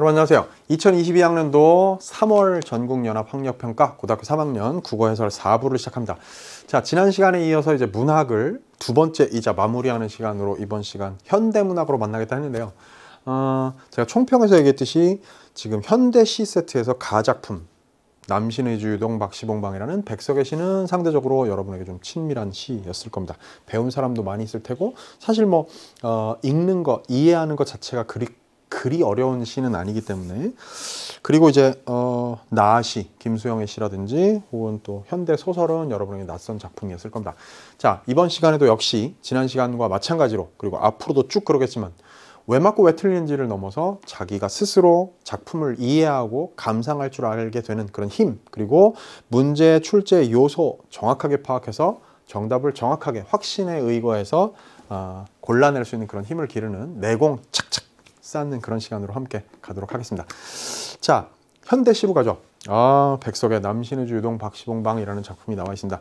여러분 안녕하세요. 2022학년도 3월 전국연합학력평가 고등학교 3학년 국어해설 4부를 시작합니다. 자 지난 시간에 이어서 이제 문학을 두 번째이자 마무리하는 시간으로 이번 시간 현대문학으로 만나겠다 했는데요. 어, 제가 총평에서 얘기했듯이 지금 현대 시 세트에서 가작품 남신의 주유동 박시봉방이라는 백석의 시는 상대적으로 여러분에게 좀 친밀한 시였을 겁니다. 배운 사람도 많이 있을 테고 사실 뭐 어, 읽는 거 이해하는 것 자체가 그리 그리 어려운 시는 아니기 때문에 그리고 이제 어, 나시 김수영의 시라든지 혹은 또 현대 소설은 여러분에게 낯선 작품이었을 겁니다. 자 이번 시간에도 역시 지난 시간과 마찬가지로 그리고 앞으로도 쭉 그러겠지만 왜 맞고 왜 틀리는지를 넘어서 자기가 스스로 작품을 이해하고 감상할 줄 알게 되는 그런 힘 그리고 문제 출제 요소 정확하게 파악해서 정답을 정확하게 확신에 의거해서 어, 골라낼 수 있는 그런 힘을 기르는 내공 착착 쌓는 그런 시간으로 함께 가도록 하겠습니다. 자, 현대 시부 가죠. 아, 백석의 남신의주 유동 박시봉 방이라는 작품이 나와 있습니다.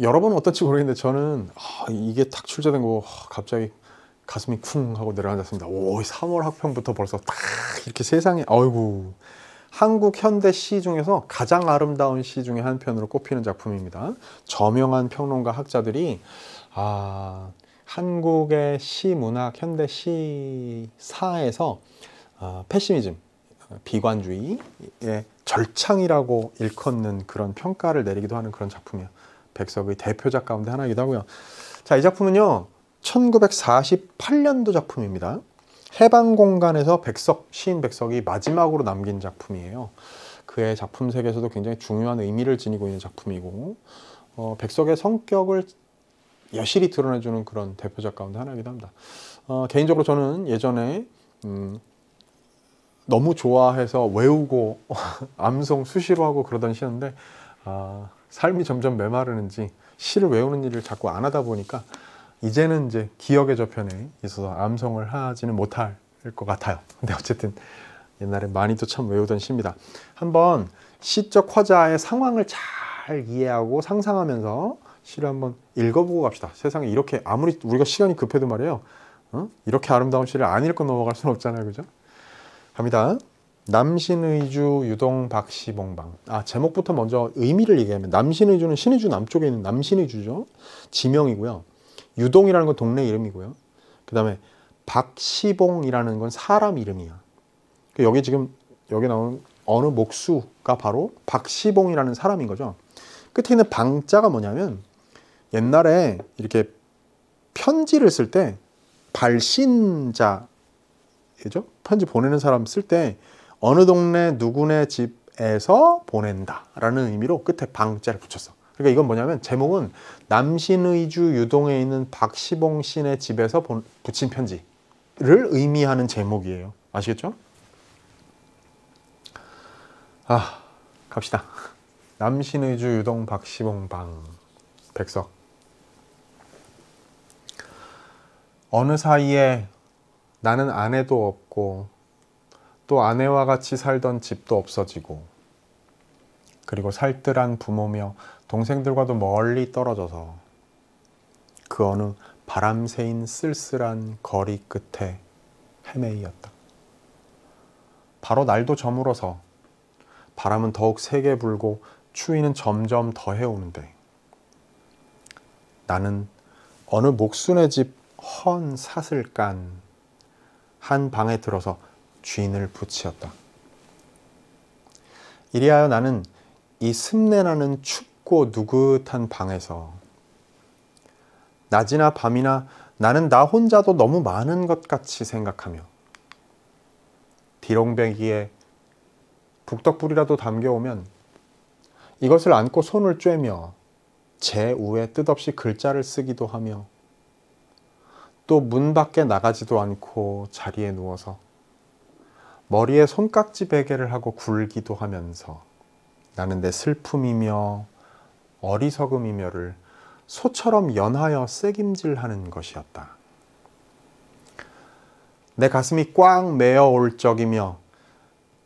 여러분은 어떨지 모르겠는데 저는 아, 이게 탁 출제된 거 갑자기 가슴이 쿵 하고 내려앉았습니다. 오, 3월 학평부터 벌써 딱 이렇게 세상에 어이구 한국 현대 시 중에서 가장 아름다운 시 중에 한 편으로 꼽히는 작품입니다. 저명한 평론가 학자들이 아 한국의 시문학, 현대 시사에서 어, 패시미즘, 어, 비관주의의 절창이라고 일컫는 그런 평가를 내리기도 하는 그런 작품이에요. 백석의 대표작 가운데 하나이기도 하고요. 자, 이 작품은요. 1948년도 작품입니다. 해방공간에서 백석, 시인 백석이 마지막으로 남긴 작품이에요. 그의 작품색에서도 굉장히 중요한 의미를 지니고 있는 작품이고 어, 백석의 성격을 여실히 드러내주는 그런 대표작 가운데 하나이기도 합니다. 어, 개인적으로 저는 예전에 음, 너무 좋아해서 외우고 암송 수시로 하고 그러던 시였는데 아, 삶이 점점 메마르는지 시를 외우는 일을 자꾸 안 하다 보니까 이제는 이제 기억의 저편에 있어서 암송을 하지는 못할 것 같아요. 근데 어쨌든 옛날에 많이도 참 외우던 시입니다. 한번 시적 화자의 상황을 잘 이해하고 상상하면서 시를 한번 읽어보고 갑시다. 세상에 이렇게 아무리 우리가 시간이 급해도 말이에요. 어? 이렇게 아름다운 시를 안 읽고 넘어갈 수는 없잖아요. 그죠? 갑니다. 남신의주 유동 박시봉방 아 제목부터 먼저 의미를 얘기하면 남신의주는 신의주 남쪽에 있는 남신의주죠. 지명이고요. 유동이라는 건 동네 이름이고요. 그 다음에 박시봉이라는 건 사람 이름이야. 그 여기 지금 여기 나오는 어느 목수가 바로 박시봉이라는 사람인 거죠. 끝에 있는 방자가 뭐냐면 옛날에 이렇게 편지를 쓸 때 발신자 죠 편지 보내는 사람 쓸 때 어느 동네 누구네 집에서 보낸다라는 의미로 끝에 방자를 붙였어. 그러니까 이건 뭐냐면 제목은 남신의주 유동에 있는 박시봉 씨네 집에서 본, 붙인 편지를 의미하는 제목이에요. 아시겠죠? 아 갑시다. 남신의주 유동 박시봉 방 백석 어느 사이에 나는 아내도 없고 또 아내와 같이 살던 집도 없어지고 그리고 살뜰한 부모며 동생들과도 멀리 떨어져서 그 어느 바람새인 쓸쓸한 거리 끝에 헤매이었다. 바로 날도 저물어서 바람은 더욱 세게 불고 추위는 점점 더해오는데 나는 어느 목순의 집헌 사슬간 한 방에 들어서 인을 붙이었다. 이리하여 나는 이 습내라는 춥고 누긋한 방에서 낮이나 밤이나 나는 나 혼자도 너무 많은 것 같이 생각하며 디롱배기에 북덕불이라도 담겨오면 이것을 안고 손을 쬐며 제 우에 뜻없이 글자를 쓰기도 하며 또문 밖에 나가지도 않고 자리에 누워서 머리에 손깍지 베개를 하고 굴기도 하면서 나는 내 슬픔이며 어리석음이며를 소처럼 연하여 새김질하는 것이었다. 내 가슴이 꽉 메어 올 적이며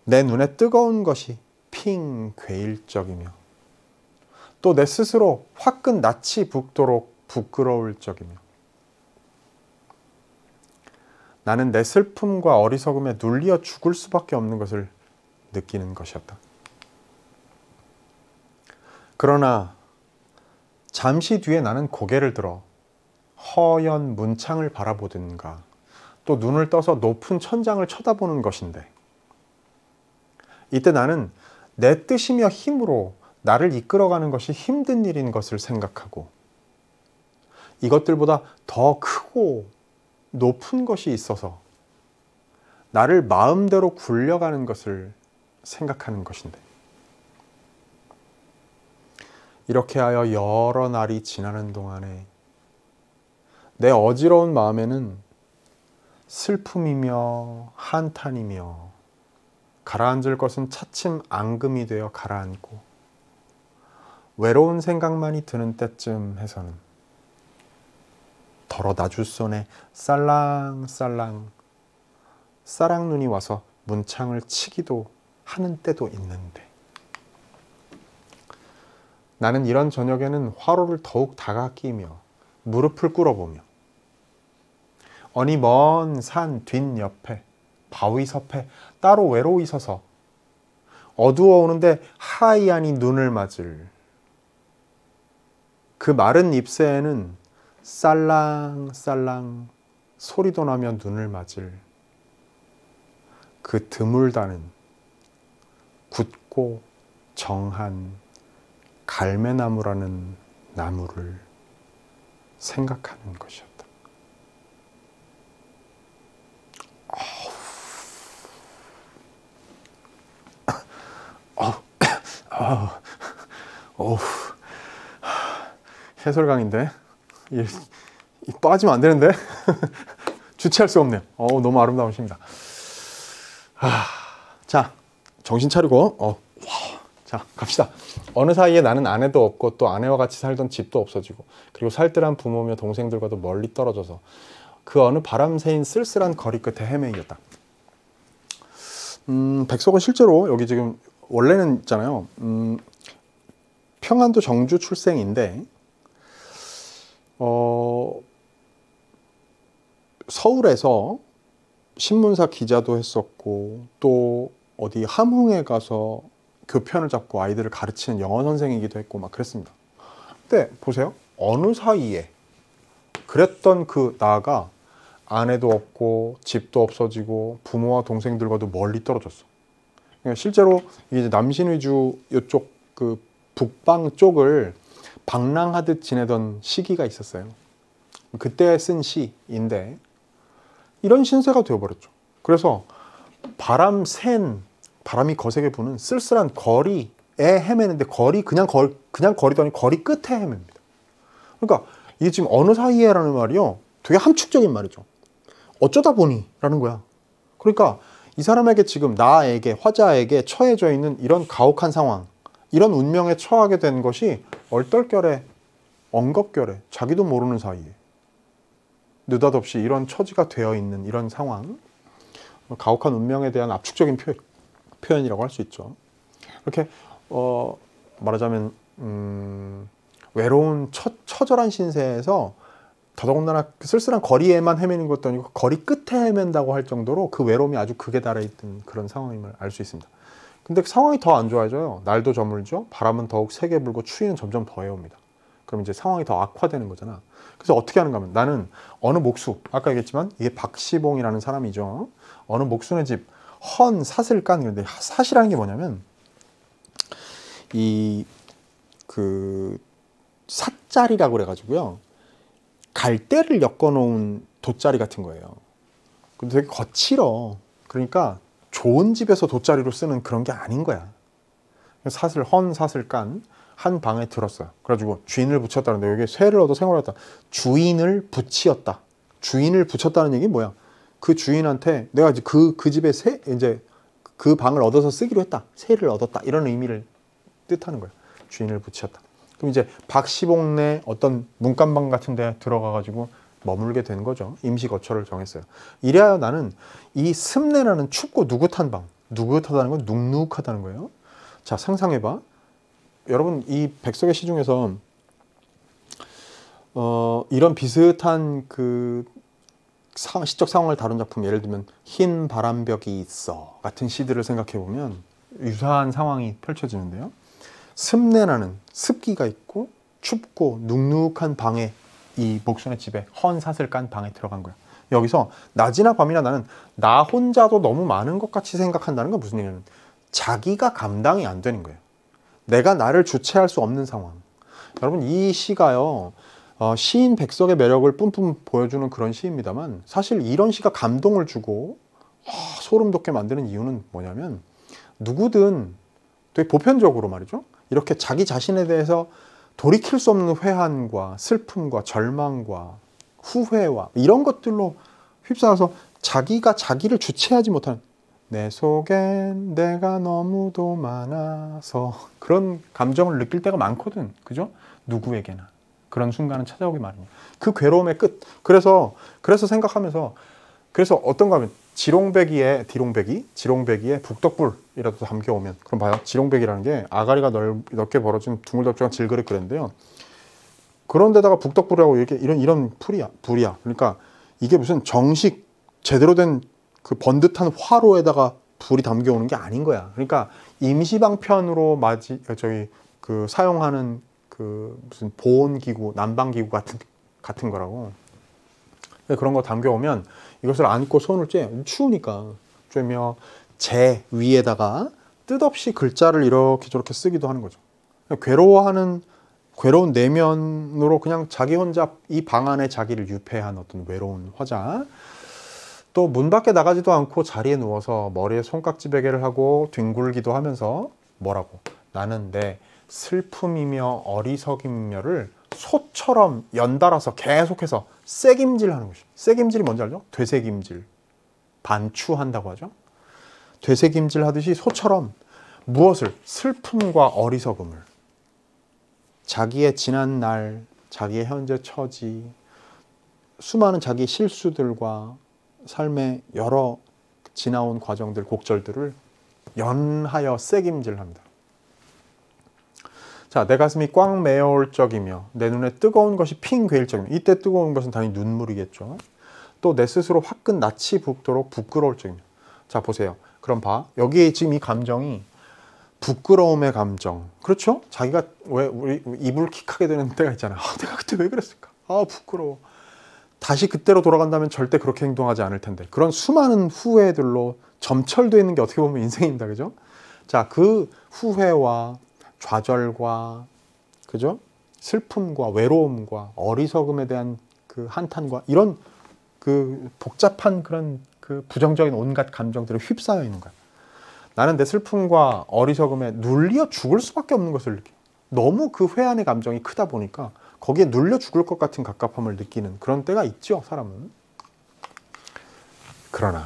내 눈에 뜨거운 것이 핑 괴일 적이며 또 내 스스로 화끈 낯이 북도록 부끄러울 적이며 나는 내 슬픔과 어리석음에 눌려 죽을 수밖에 없는 것을 느끼는 것이었다. 그러나 잠시 뒤에 나는 고개를 들어 허연 문창을 바라보든가 또 눈을 떠서 높은 천장을 쳐다보는 것인데 이때 나는 내 뜻이며 힘으로 나를 이끌어가는 것이 힘든 일인 것을 생각하고 이것들보다 더 크고 높은 것이 있어서 나를 마음대로 굴려가는 것을 생각하는 것인데 이렇게 하여 여러 날이 지나는 동안에 내 어지러운 마음에는 슬픔이며 한탄이며 가라앉을 것은 차츰 앙금이 되어 가라앉고 외로운 생각만이 드는 때쯤 해서는 덜어다 줄 손에 쌀랑쌀랑 쌀랑눈이 와서 문창을 치기도 하는 때도 있는데 나는 이런 저녁에는 화로를 더욱 다가끼며 무릎을 꿇어보며 어니 먼 산 뒷옆에 바위 섭에 따로 외로이 서서 어두워오는데 하이하니 눈을 맞을 그 마른 잎새에는 쌀랑쌀랑 소리도 나며 눈을 맞을 그 드물다는 굳고 정한 갈매나무라는 나무를 생각하는 것이었다. 어우, 어우, 어우, 해설강인데? 빠지면 안 되는데 주체할 수 없네요. 어우 너무 아름다운 시니다 아, 자 정신 차리고 어, 와, 자 갑시다. 어느 사이에 나는 아내도 없고 또 아내와 같이 살던 집도 없어지고 그리고 살뜰한 부모며 동생들과도 멀리 떨어져서 그 어느 바람새인 쓸쓸한 거리 끝에 헤매이었다. 음, 백석은 실제로 여기 지금 원래는 있잖아요. 음, 평안도 정주 출생인데 어, 서울에서 신문사 기자도 했었고 또 어디 함흥에 가서 교편을 잡고 아이들을 가르치는 영어 선생이기도 했고 막 그랬습니다. 근데 보세요. 어느 사이에 그랬던 그 나가 아내도 없고 집도 없어지고 부모와 동생들과도 멀리 떨어졌어. 그러니까 실제로 이제 남신 위주 이쪽 그 북방 쪽을 방랑하듯 지내던 시기가 있었어요. 그때 쓴 시인데 이런 신세가 되어버렸죠. 그래서 바람 센 바람이 거세게 부는 쓸쓸한 거리에 헤매는데 거리 그냥 걸 그냥 거리더니 거리 끝에 헤맵니다. 그러니까 이게 지금 어느 사이에라는 말이요, 되게 함축적인 말이죠. 어쩌다 보니라는 거야. 그러니까 이 사람에게 지금 나에게 화자에게 처해져 있는 이런 가혹한 상황, 이런 운명에 처하게 된 것이 얼떨결에 엉겁결에 자기도 모르는 사이에 느닷없이 이런 처지가 되어 있는 이런 상황 뭐 가혹한 운명에 대한 압축적인 표, 현이라고 할 수 있죠. 이렇게 어, 말하자면 음, 외로운 처, 처절한 신세에서 더더군다나 그 쓸쓸한 거리에만 헤매는 것도 아니고 거리 끝에 헤맨다고 할 정도로 그 외로움이 아주 극에 달해 있던 그런 상황임을 알 수 있습니다. 근데 상황이 더 안 좋아져요. 날도 저물죠. 바람은 더욱 세게 불고 추위는 점점 더해옵니다. 그럼 이제 상황이 더 악화되는 거잖아. 그래서 어떻게 하는가 하면 나는 어느 목수, 아까 얘기했지만 이게 박시봉이라는 사람이죠. 어느 목수네 집, 헌 사슬 깐 그런데 사시라는 게 뭐냐면 이 그 사짜리라고 그래가지고요. 갈대를 엮어놓은 돗자리 같은 거예요. 근데 되게 거칠어. 그러니까 좋은 집에서 돗자리로 쓰는 그런 게 아닌 거야. 사슬, 헌 사슬 깐한 방에 들었어. 그래가지고 주인을 붙였다는데 여기 쇠를 얻어 생활했다. 주인을 붙이다 주인을 붙였다는 얘기 뭐야? 그 주인한테 내가 이제 그, 그 집에 새, 이제 그 방을 얻어서 쓰기로 했다. 새를 얻었다. 이런 의미를 뜻하는 거야. 주인을 붙였다. 그럼 이제 박시봉네 어떤 문간방 같은 데 들어가가지고 머물게 된 거죠. 임시 거처를 정했어요. 이래야 나는 이 습내라는 춥고 누긋한 방, 누긋하다는 건 눅눅하다는 거예요. 자, 상상해봐. 여러분, 이 백석의 시 중에서 어, 이런 비슷한 그 상, 시적 상황을 다룬 작품, 예를 들면 흰 바람벽이 있어 같은 시들을 생각해 보면 유사한 상황이 펼쳐지는데요. 습내라는 습기가 있고 춥고 눅눅한 방에 이 복순의 집에 헌 사슬 깐 방에 들어간 거야. 여기서 낮이나 밤이나 나는 나 혼자도 너무 많은 것 같이 생각한다는 건 무슨 얘기냐면 자기가 감당이 안 되는 거예요. 내가 나를 주체할 수 없는 상황. 여러분 이 시가요. 어, 시인 백석의 매력을 뿜뿜 보여주는 그런 시입니다만 사실 이런 시가 감동을 주고 어, 소름 돋게 만드는 이유는 뭐냐면 누구든 되게 보편적으로 말이죠. 이렇게 자기 자신에 대해서 돌이킬 수 없는 회한과 슬픔과 절망과 후회와 이런 것들로 휩싸여서 자기가 자기를 주체하지 못하는 내 속엔 내가 너무도 많아서 그런 감정을 느낄 때가 많거든. 그죠? 누구에게나. 그런 순간은 찾아오기 마련이에요. 그 괴로움의 끝. 그래서, 그래서 생각하면서 그래서 어떤가 하면 지롱배기에 디롱배기, 지롱배기에 북덕불이라도 담겨오면 그럼 봐요. 지롱배기라는 게 아가리가 넓, 넓게 벌어진 둥글덕지한 질그릇 그랬는데요. 그런데다가 북덕불이라고 이렇게 이런 이런 풀이야, 불이야. 그러니까 이게 무슨 정식 제대로 된 그 번듯한 화로에다가 불이 담겨오는 게 아닌 거야. 그러니까 임시방편으로 맞이 저기그 사용하는 그 무슨 보온기구, 난방기구 같은 같은 거라고. 네, 그런 거 담겨오면 이것을 안고 손을 쬐 추우니까 쬐며 제 위에다가 뜻없이 글자를 이렇게 저렇게 쓰기도 하는 거죠. 그러니까 괴로워하는 괴로운 내면으로 그냥 자기 혼자 이 방 안에 자기를 유폐한 어떤 외로운 화자. 또 문 밖에 나가지도 않고 자리에 누워서 머리에 손깍지 베개를 하고 뒹굴기도 하면서 뭐라고 나는 내 슬픔이며 어리석임며를 소처럼 연달아서 계속해서 쐐김질 하는 것이 쐐김질이 뭔지 알죠? 되새김질 반추한다고 하죠 되새김질 하듯이 소처럼 무엇을 슬픔과 어리석음을 자기의 지난 날 자기의 현재 처지 수많은 자기 실수들과 삶의 여러 지나온 과정들 곡절들을 연하여 쐐김질합니다 자, 내 가슴이 꽉 메어올 적이며 내 눈에 뜨거운 것이 핑 괴일 적이며 이때 뜨거운 것은 당연히 눈물이겠죠. 또 내 스스로 화끈 낯이 붙도록 부끄러울 적이며 자, 보세요. 그럼 봐. 여기에 지금 이 감정이 부끄러움의 감정. 그렇죠? 자기가 왜 우리 입을 킥하게 되는 때가 있잖아요. 아, 내가 그때 왜 그랬을까? 아, 부끄러워. 다시 그때로 돌아간다면 절대 그렇게 행동하지 않을 텐데. 그런 수많은 후회들로 점철되어 있는 게 어떻게 보면 인생입니다. 그죠? 자, 그 후회와 좌절과 그죠? 슬픔과 외로움과 어리석음에 대한 그 한탄과 이런 그 복잡한 그런 그 부정적인 온갖 감정들이 휩싸여 있는 거야. 나는 내 슬픔과 어리석음에 눌려 죽을 수밖에 없는 것을 느껴. 너무 그 회한의 감정이 크다 보니까 거기에 눌려 죽을 것 같은 갑갑함을 느끼는 그런 때가 있죠, 사람은. 그러나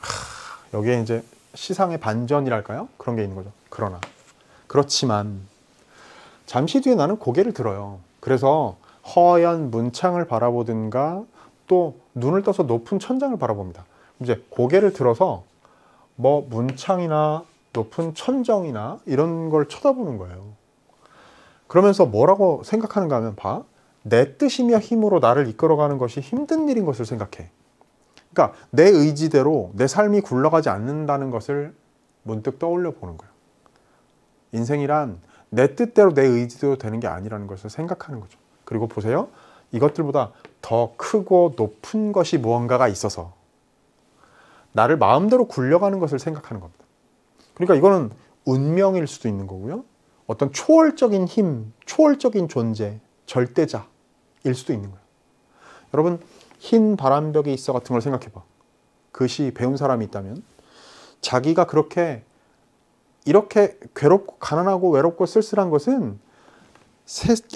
하, 여기에 이제 시상의 반전이랄까요? 그런 게 있는 거죠. 그러나 그렇지만 잠시 뒤에 나는 고개를 들어요. 그래서 허연 문창을 바라보든가 또 눈을 떠서 높은 천장을 바라봅니다. 이제 고개를 들어서 뭐 문창이나 높은 천정이나 이런 걸 쳐다보는 거예요. 그러면서 뭐라고 생각하는가 하면 봐. 내 뜻이며 힘으로 나를 이끌어가는 것이 힘든 일인 것을 생각해. 그러니까 내 의지대로 내 삶이 굴러가지 않는다는 것을 문득 떠올려 보는 거예요. 인생이란 내 뜻대로 내 의지대로 되는 게 아니라는 것을 생각하는 거죠. 그리고 보세요. 이것들보다 더 크고 높은 것이 무언가가 있어서 나를 마음대로 굴려가는 것을 생각하는 겁니다. 그러니까 이거는 운명일 수도 있는 거고요. 어떤 초월적인 힘, 초월적인 존재, 절대자일 수도 있는 거예요. 여러분, 흰 바람벽이 있어 같은 걸 생각해 봐. 그 시 배운 사람이 있다면 자기가 그렇게 이렇게 괴롭고 가난하고 외롭고 쓸쓸한 것은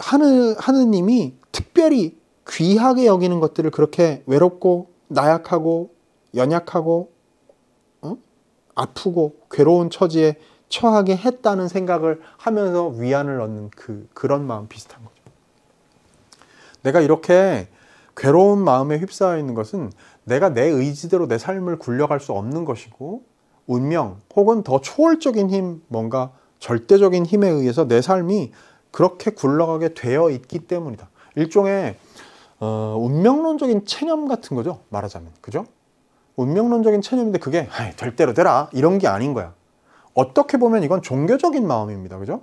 하느, 하느님이 특별히 귀하게 여기는 것들을 그렇게 외롭고 나약하고 연약하고 어? 아프고 괴로운 처지에 처하게 했다는 생각을 하면서 위안을 얻는 그, 그런 마음 비슷한 거죠. 내가 이렇게 괴로운 마음에 휩싸여 있는 것은 내가 내 의지대로 내 삶을 굴려갈 수 없는 것이고 운명 혹은 더 초월적인 힘, 뭔가 절대적인 힘에 의해서 내 삶이 그렇게 굴러가게 되어 있기 때문이다. 일종의 어, 운명론적인 체념 같은 거죠. 말하자면. 그죠? 운명론적인 체념인데 그게 될 대로 되라 이런 게 아닌 거야. 어떻게 보면 이건 종교적인 마음입니다. 그죠?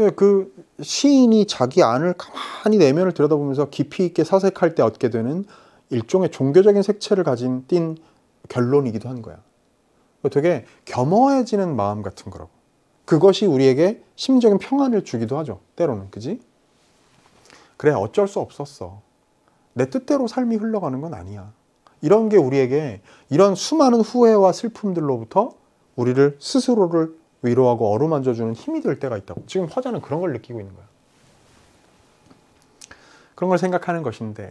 예, 그 시인이 자기 안을 가만히 내면을 들여다보면서 깊이 있게 사색할 때 얻게 되는 일종의 종교적인 색채를 가진 띤 결론이기도 한 거야. 되게 겸허해지는 마음 같은 거라고. 그것이 우리에게 심적인 평안을 주기도 하죠. 때로는 그지? 그래 어쩔 수 없었어. 내 뜻대로 삶이 흘러가는 건 아니야. 이런 게 우리에게 이런 수많은 후회와 슬픔들로부터 우리를 스스로를 위로하고 어루만져주는 힘이 될 때가 있다고. 지금 화자는 그런 걸 느끼고 있는 거야. 그런 걸 생각하는 것인데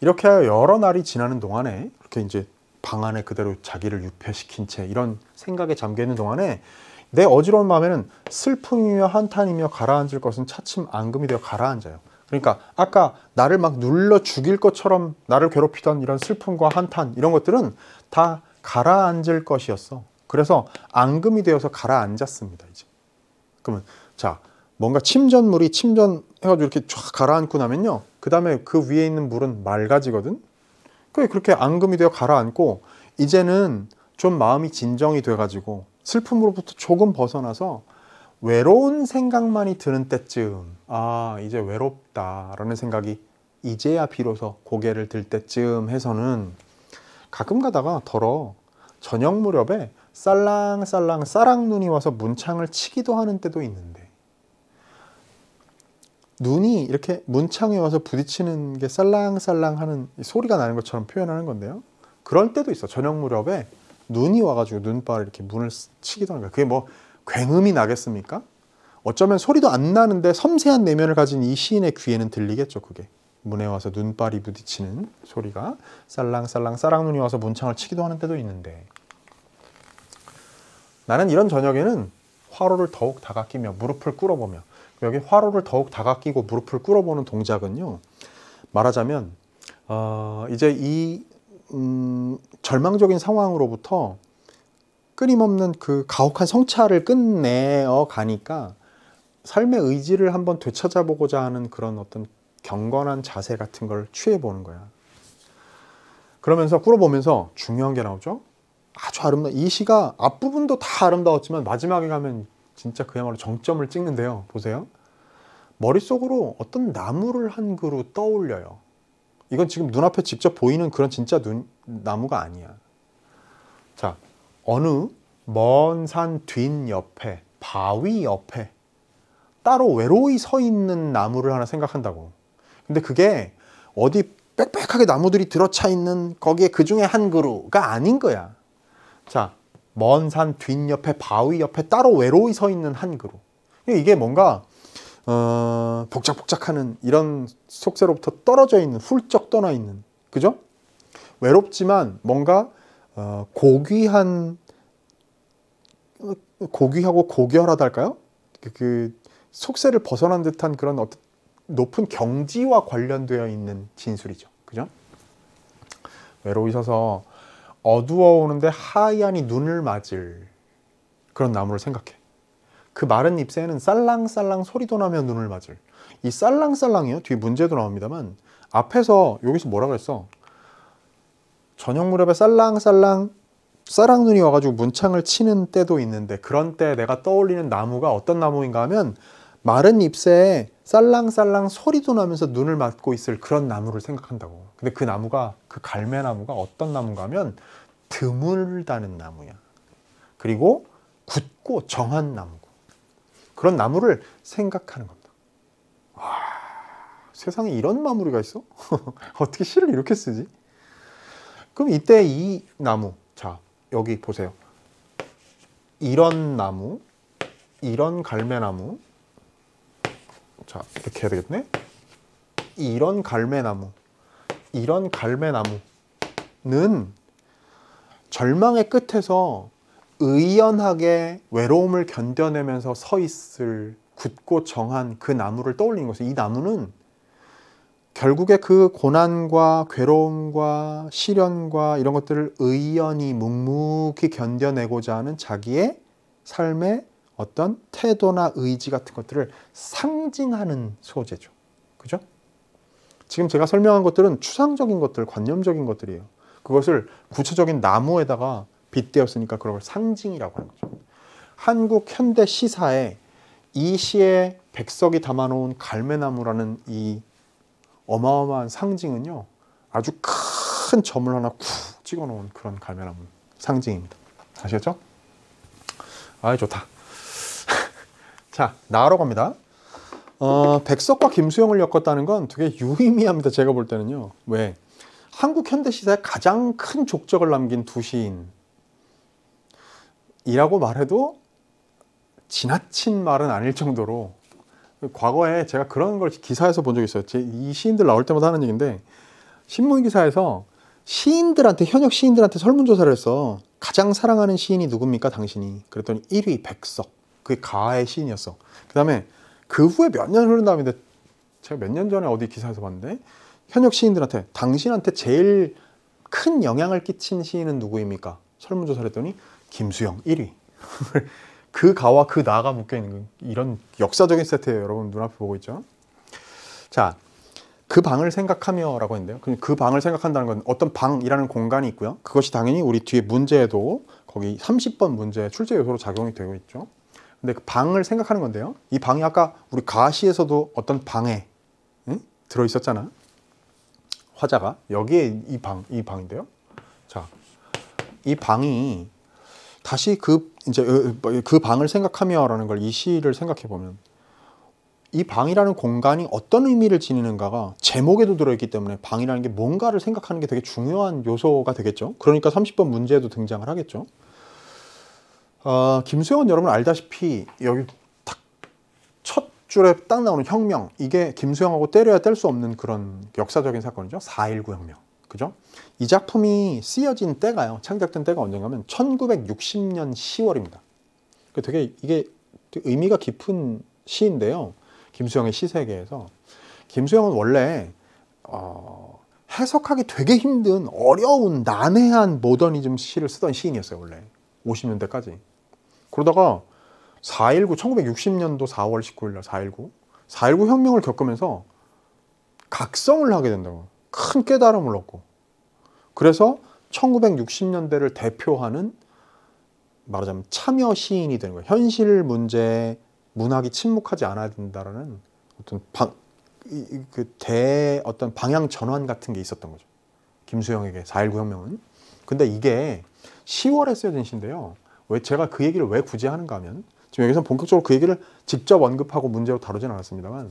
이렇게 여러 날이 지나는 동안에 이렇게 이제 방 안에 그대로 자기를 유폐시킨 채 이런 생각에 잠겨 있는 동안에 내 어지러운 마음에는 슬픔이며 한탄이며 가라앉을 것은 차츰 앙금이 되어 가라앉아요. 그러니까 아까 나를 막 눌러 죽일 것처럼 나를 괴롭히던 이런 슬픔과 한탄 이런 것들은 다 가라앉을 것이었어. 그래서 앙금이 되어서 가라앉았습니다. 이제 그러면 자 뭔가 침전물이 침전해가지고 이렇게 쫙 가라앉고 나면요. 그 다음에 그 위에 있는 물은 맑아지거든. 그게 그렇게 앙금이 되어 가라앉고 이제는 좀 마음이 진정이 돼가지고 슬픔으로부터 조금 벗어나서 외로운 생각만이 드는 때쯤 아 이제 외롭다라는 생각이 이제야 비로소 고개를 들 때쯤 해서는 가끔 가다가 더러 저녁 무렵에 쌀랑쌀랑 쌀랑눈이 와서 문창을 치기도 하는 때도 있는데 눈이 이렇게 문창에 와서 부딪히는 게 살랑살랑 하는 소리가 나는 것처럼 표현하는 건데요. 그럴 때도 있어. 저녁 무렵에 눈이 와가지고 눈발을 이렇게 문을 치기도 하는 거야. 그게 뭐 굉음이 나겠습니까? 어쩌면 소리도 안 나는데 섬세한 내면을 가진 이 시인의 귀에는 들리겠죠, 그게. 문에 와서 눈발이 부딪히는 소리가 살랑살랑 사랑눈이 와서 문창을 치기도 하는 때도 있는데 나는 이런 저녁에는 화로를 더욱 다가끼며 무릎을 꿇어보며 여기 화로를 더욱 다가끼고 무릎을 꿇어보는 동작은요. 말하자면 어, 이제 이 음, 절망적인 상황으로부터 끊임없는 그 가혹한 성찰을 끝내어 가니까 삶의 의지를 한번 되찾아보고자 하는 그런 어떤 경건한 자세 같은 걸 취해보는 거야. 그러면서 꿇어보면서 중요한 게 나오죠. 아주 아름다운 이 시가 앞부분도 다 아름다웠지만 마지막에 가면 진짜 그야말로 정점을 찍는데요. 보세요. 머릿속으로 어떤 나무를 한 그루 떠올려요. 이건 지금 눈앞에 직접 보이는 그런 진짜 눈, 나무가 아니야. 자, 어느 먼 산 뒷옆에, 바위 옆에 따로 외로이 서 있는 나무를 하나 생각한다고. 근데 그게 어디 빽빽하게 나무들이 들어차 있는 거기에 그 중에 한 그루가 아닌 거야. 자, 먼산 뒷옆에 바위 옆에 따로 외로이 서 있는 한 그루. 그러니까 이게 뭔가 어, 복작복작하는 이런 속세로부터 떨어져 있는 훌쩍 떠나 있는 그죠? 외롭지만 뭔가 어, 고귀한 고귀하고 고결하달까요? 그, 그 속세를 벗어난 듯한 그런 어떤 높은 경지와 관련되어 있는 진술이죠. 그죠? 외로이 서서 어두워오는데 하얀이 눈을 맞을 그런 나무를 생각해. 그 마른 잎새는 쌀랑쌀랑 소리도 나며 눈을 맞을. 이 쌀랑쌀랑이요. 뒤에 문제도 나옵니다만 앞에서 여기서 뭐라 그랬어? 저녁 무렵에 쌀랑쌀랑 쌀랑눈이 와가지고 문창을 치는 때도 있는데 그런 때 내가 떠올리는 나무가 어떤 나무인가 하면 마른 잎새에 쌀랑쌀랑 소리도 나면서 눈을 맞고 있을 그런 나무를 생각한다고. 근데 그 나무가 그 갈매나무가 어떤 나무가 하면 드물다는 나무야. 그리고 굳고 정한 나무고. 그런 나무를 생각하는 겁니다. 와, 세상에 이런 마무리가 있어? 어떻게 시를 이렇게 쓰지? 그럼 이때 이 나무, 자, 여기 보세요. 이런 나무, 이런 갈매나무, 자 이렇게 해야 되겠네 이런 갈매나무 이런 갈매나무는 절망의 끝에서 의연하게 외로움을 견뎌내면서 서 있을 굳고 정한 그 나무를 떠올리는 것이 이 나무는 결국에 그 고난과 괴로움과 시련과 이런 것들을 의연히 묵묵히 견뎌내고자 하는 자기의 삶의 어떤 태도나 의지 같은 것들을 상징하는 소재죠. 그죠? 지금 제가 설명한 것들은 추상적인 것들, 관념적인 것들이에요. 그것을 구체적인 나무에다가 빗대었으니까 그걸 상징이라고 하는 거죠. 한국 현대 시사에 이 시에 백석이 담아놓은 갈매나무라는 이 어마어마한 상징은요. 아주 큰 점을 하나 쿡 찍어놓은 그런 갈매나무 상징입니다. 아시겠죠? 아 좋다. 자, 나로 갑니다. 어, 백석과 김수영을 엮었다는 건 되게 유의미합니다. 제가 볼 때는요. 왜? 한국 현대 시사에 가장 큰 족적을 남긴 두 시인이라고 말해도 지나친 말은 아닐 정도로 과거에 제가 그런 걸 기사에서 본 적이 있어요. 이 시인들 나올 때마다 하는 얘기인데 신문 기사에서 시인들한테 현역 시인들한테 설문조사를 해서 가장 사랑하는 시인이 누굽니까 당신이 그랬더니 1위 백석 그게 가의 시인이었어. 그 다음에 그 후에 몇 년 흐른 다음에 제가 몇 년 전에 어디 기사에서 봤는데 현역 시인들한테 당신한테 제일 큰 영향을 끼친 시인은 누구입니까? 설문조사를 했더니 김수영 1위. 그 가와 그 나가 묶여 있는 이런 역사적인 세트에 여러분 눈앞에 보고 있죠. 자, 그 방을 생각하며라고 했는데요. 그 방을 생각한다는 건 어떤 방이라는 공간이 있고요. 그것이 당연히 우리 뒤에 문제에도 거기 30번 문제 출제 요소로 작용이 되고 있죠. 근데 그 방을 생각하는 건데요. 이 방이 아까 우리 가시에서도 어떤 방에 응? 들어 있었잖아. 화자가 여기에 이 방, 이 방인데요. 자, 이 방이 다시 그 이제 어, 뭐 그 방을 생각하며라는 걸 이 시를 생각해 보면 이 방이라는 공간이 어떤 의미를 지니는가가 제목에도 들어있기 때문에 방이라는 게 뭔가를 생각하는 게 되게 중요한 요소가 되겠죠. 그러니까 30번 문제에도 등장을 하겠죠. 어, 김수영은 여러분 알다시피 여기 탁첫 줄에 딱 나오는 혁명 이게 김수영하고 때려야 뗄 수 없는 그런 역사적인 사건이죠. 4.19 혁명. 그죠? 이 작품이 쓰여진 때가요. 창작된 때가 언젠가면 1960년 10월입니다. 그러니까 되게 이게 의미가 깊은 시인데요. 김수영의 시세계에서 김수영은 원래 어, 해석하기 되게 힘든 어려운 난해한 모더니즘 시를 쓰던 시인이었어요. 원래 50년대까지. 그러다가 4.19, 1960년도 4월 19일 날 4.19, 4.19 혁명을 겪으면서 각성을 하게 된다고. 큰 깨달음을 얻고. 그래서 1960년대를 대표하는 말하자면 참여 시인이 되는 거예요. 현실 문제 문학이 침묵하지 않아야 된다라는 어떤 방, 그 대 어떤 방향 전환 같은 게 있었던 거죠. 김수영에게 4.19 혁명은. 근데 이게 10월에 쓰여진 시인데요. 왜 제가 그 얘기를 왜 굳이 하는가 하면 지금 여기서 본격적으로 그 얘기를 직접 언급하고 문제로 다루진 않았습니다만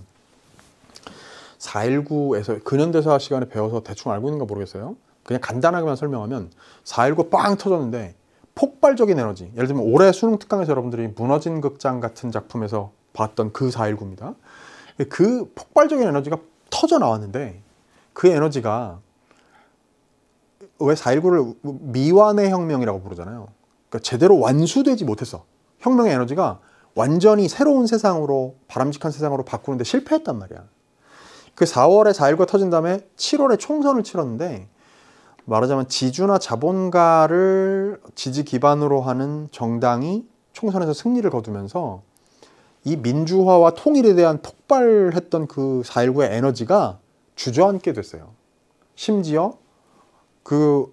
4.19에서 근현대사 시간에 배워서 대충 알고 있는가 모르겠어요. 그냥 간단하게만 설명하면 4.19 빵 터졌는데 폭발적인 에너지 예를 들면 올해 수능 특강에서 여러분들이 무너진 극장 같은 작품에서 봤던 그 4.19입니다. 그 폭발적인 에너지가 터져 나왔는데 그 에너지가 왜 4.19를 미완의 혁명이라고 부르잖아요. 그러니까 제대로 완수되지 못했어. 혁명의 에너지가 완전히 새로운 세상으로 바람직한 세상으로 바꾸는데 실패했단 말이야. 그 4월에 4.19가 터진 다음에 7월에 총선을 치렀는데 말하자면 지주나 자본가를 지지 기반으로 하는 정당이 총선에서 승리를 거두면서 이 민주화와 통일에 대한 폭발했던 그 4.19의 에너지가 주저앉게 됐어요. 심지어 그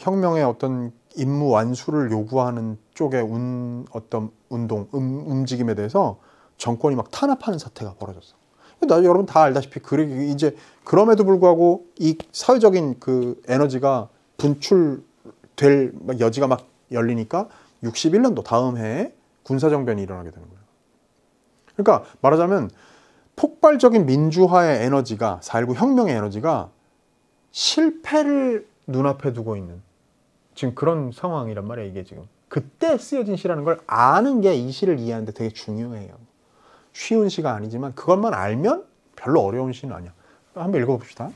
혁명의 어떤 임무 완수를 요구하는 쪽의 운, 어떤 운동, 음, 움직임에 대해서 정권이 막 탄압하는 사태가 벌어졌어. 나 여러분 다 알다시피 그 이제 그럼에도 불구하고 이 사회적인 그 에너지가 분출될 여지가 막 열리니까 61년도 다음 해에 군사정변이 일어나게 되는 거예요. 그러니까 말하자면 폭발적인 민주화의 에너지가 4.19 혁명의 에너지가 실패를 눈앞에 두고 있는 지금 그런 상황이란 말이에요 이게 지금 그때 쓰여진 시라는 걸 아는 게 이 시를 이해하는데 되게 중요해요 쉬운 시가 아니지만 그것만 알면 별로 어려운 시는 아니야 한번 읽어봅시다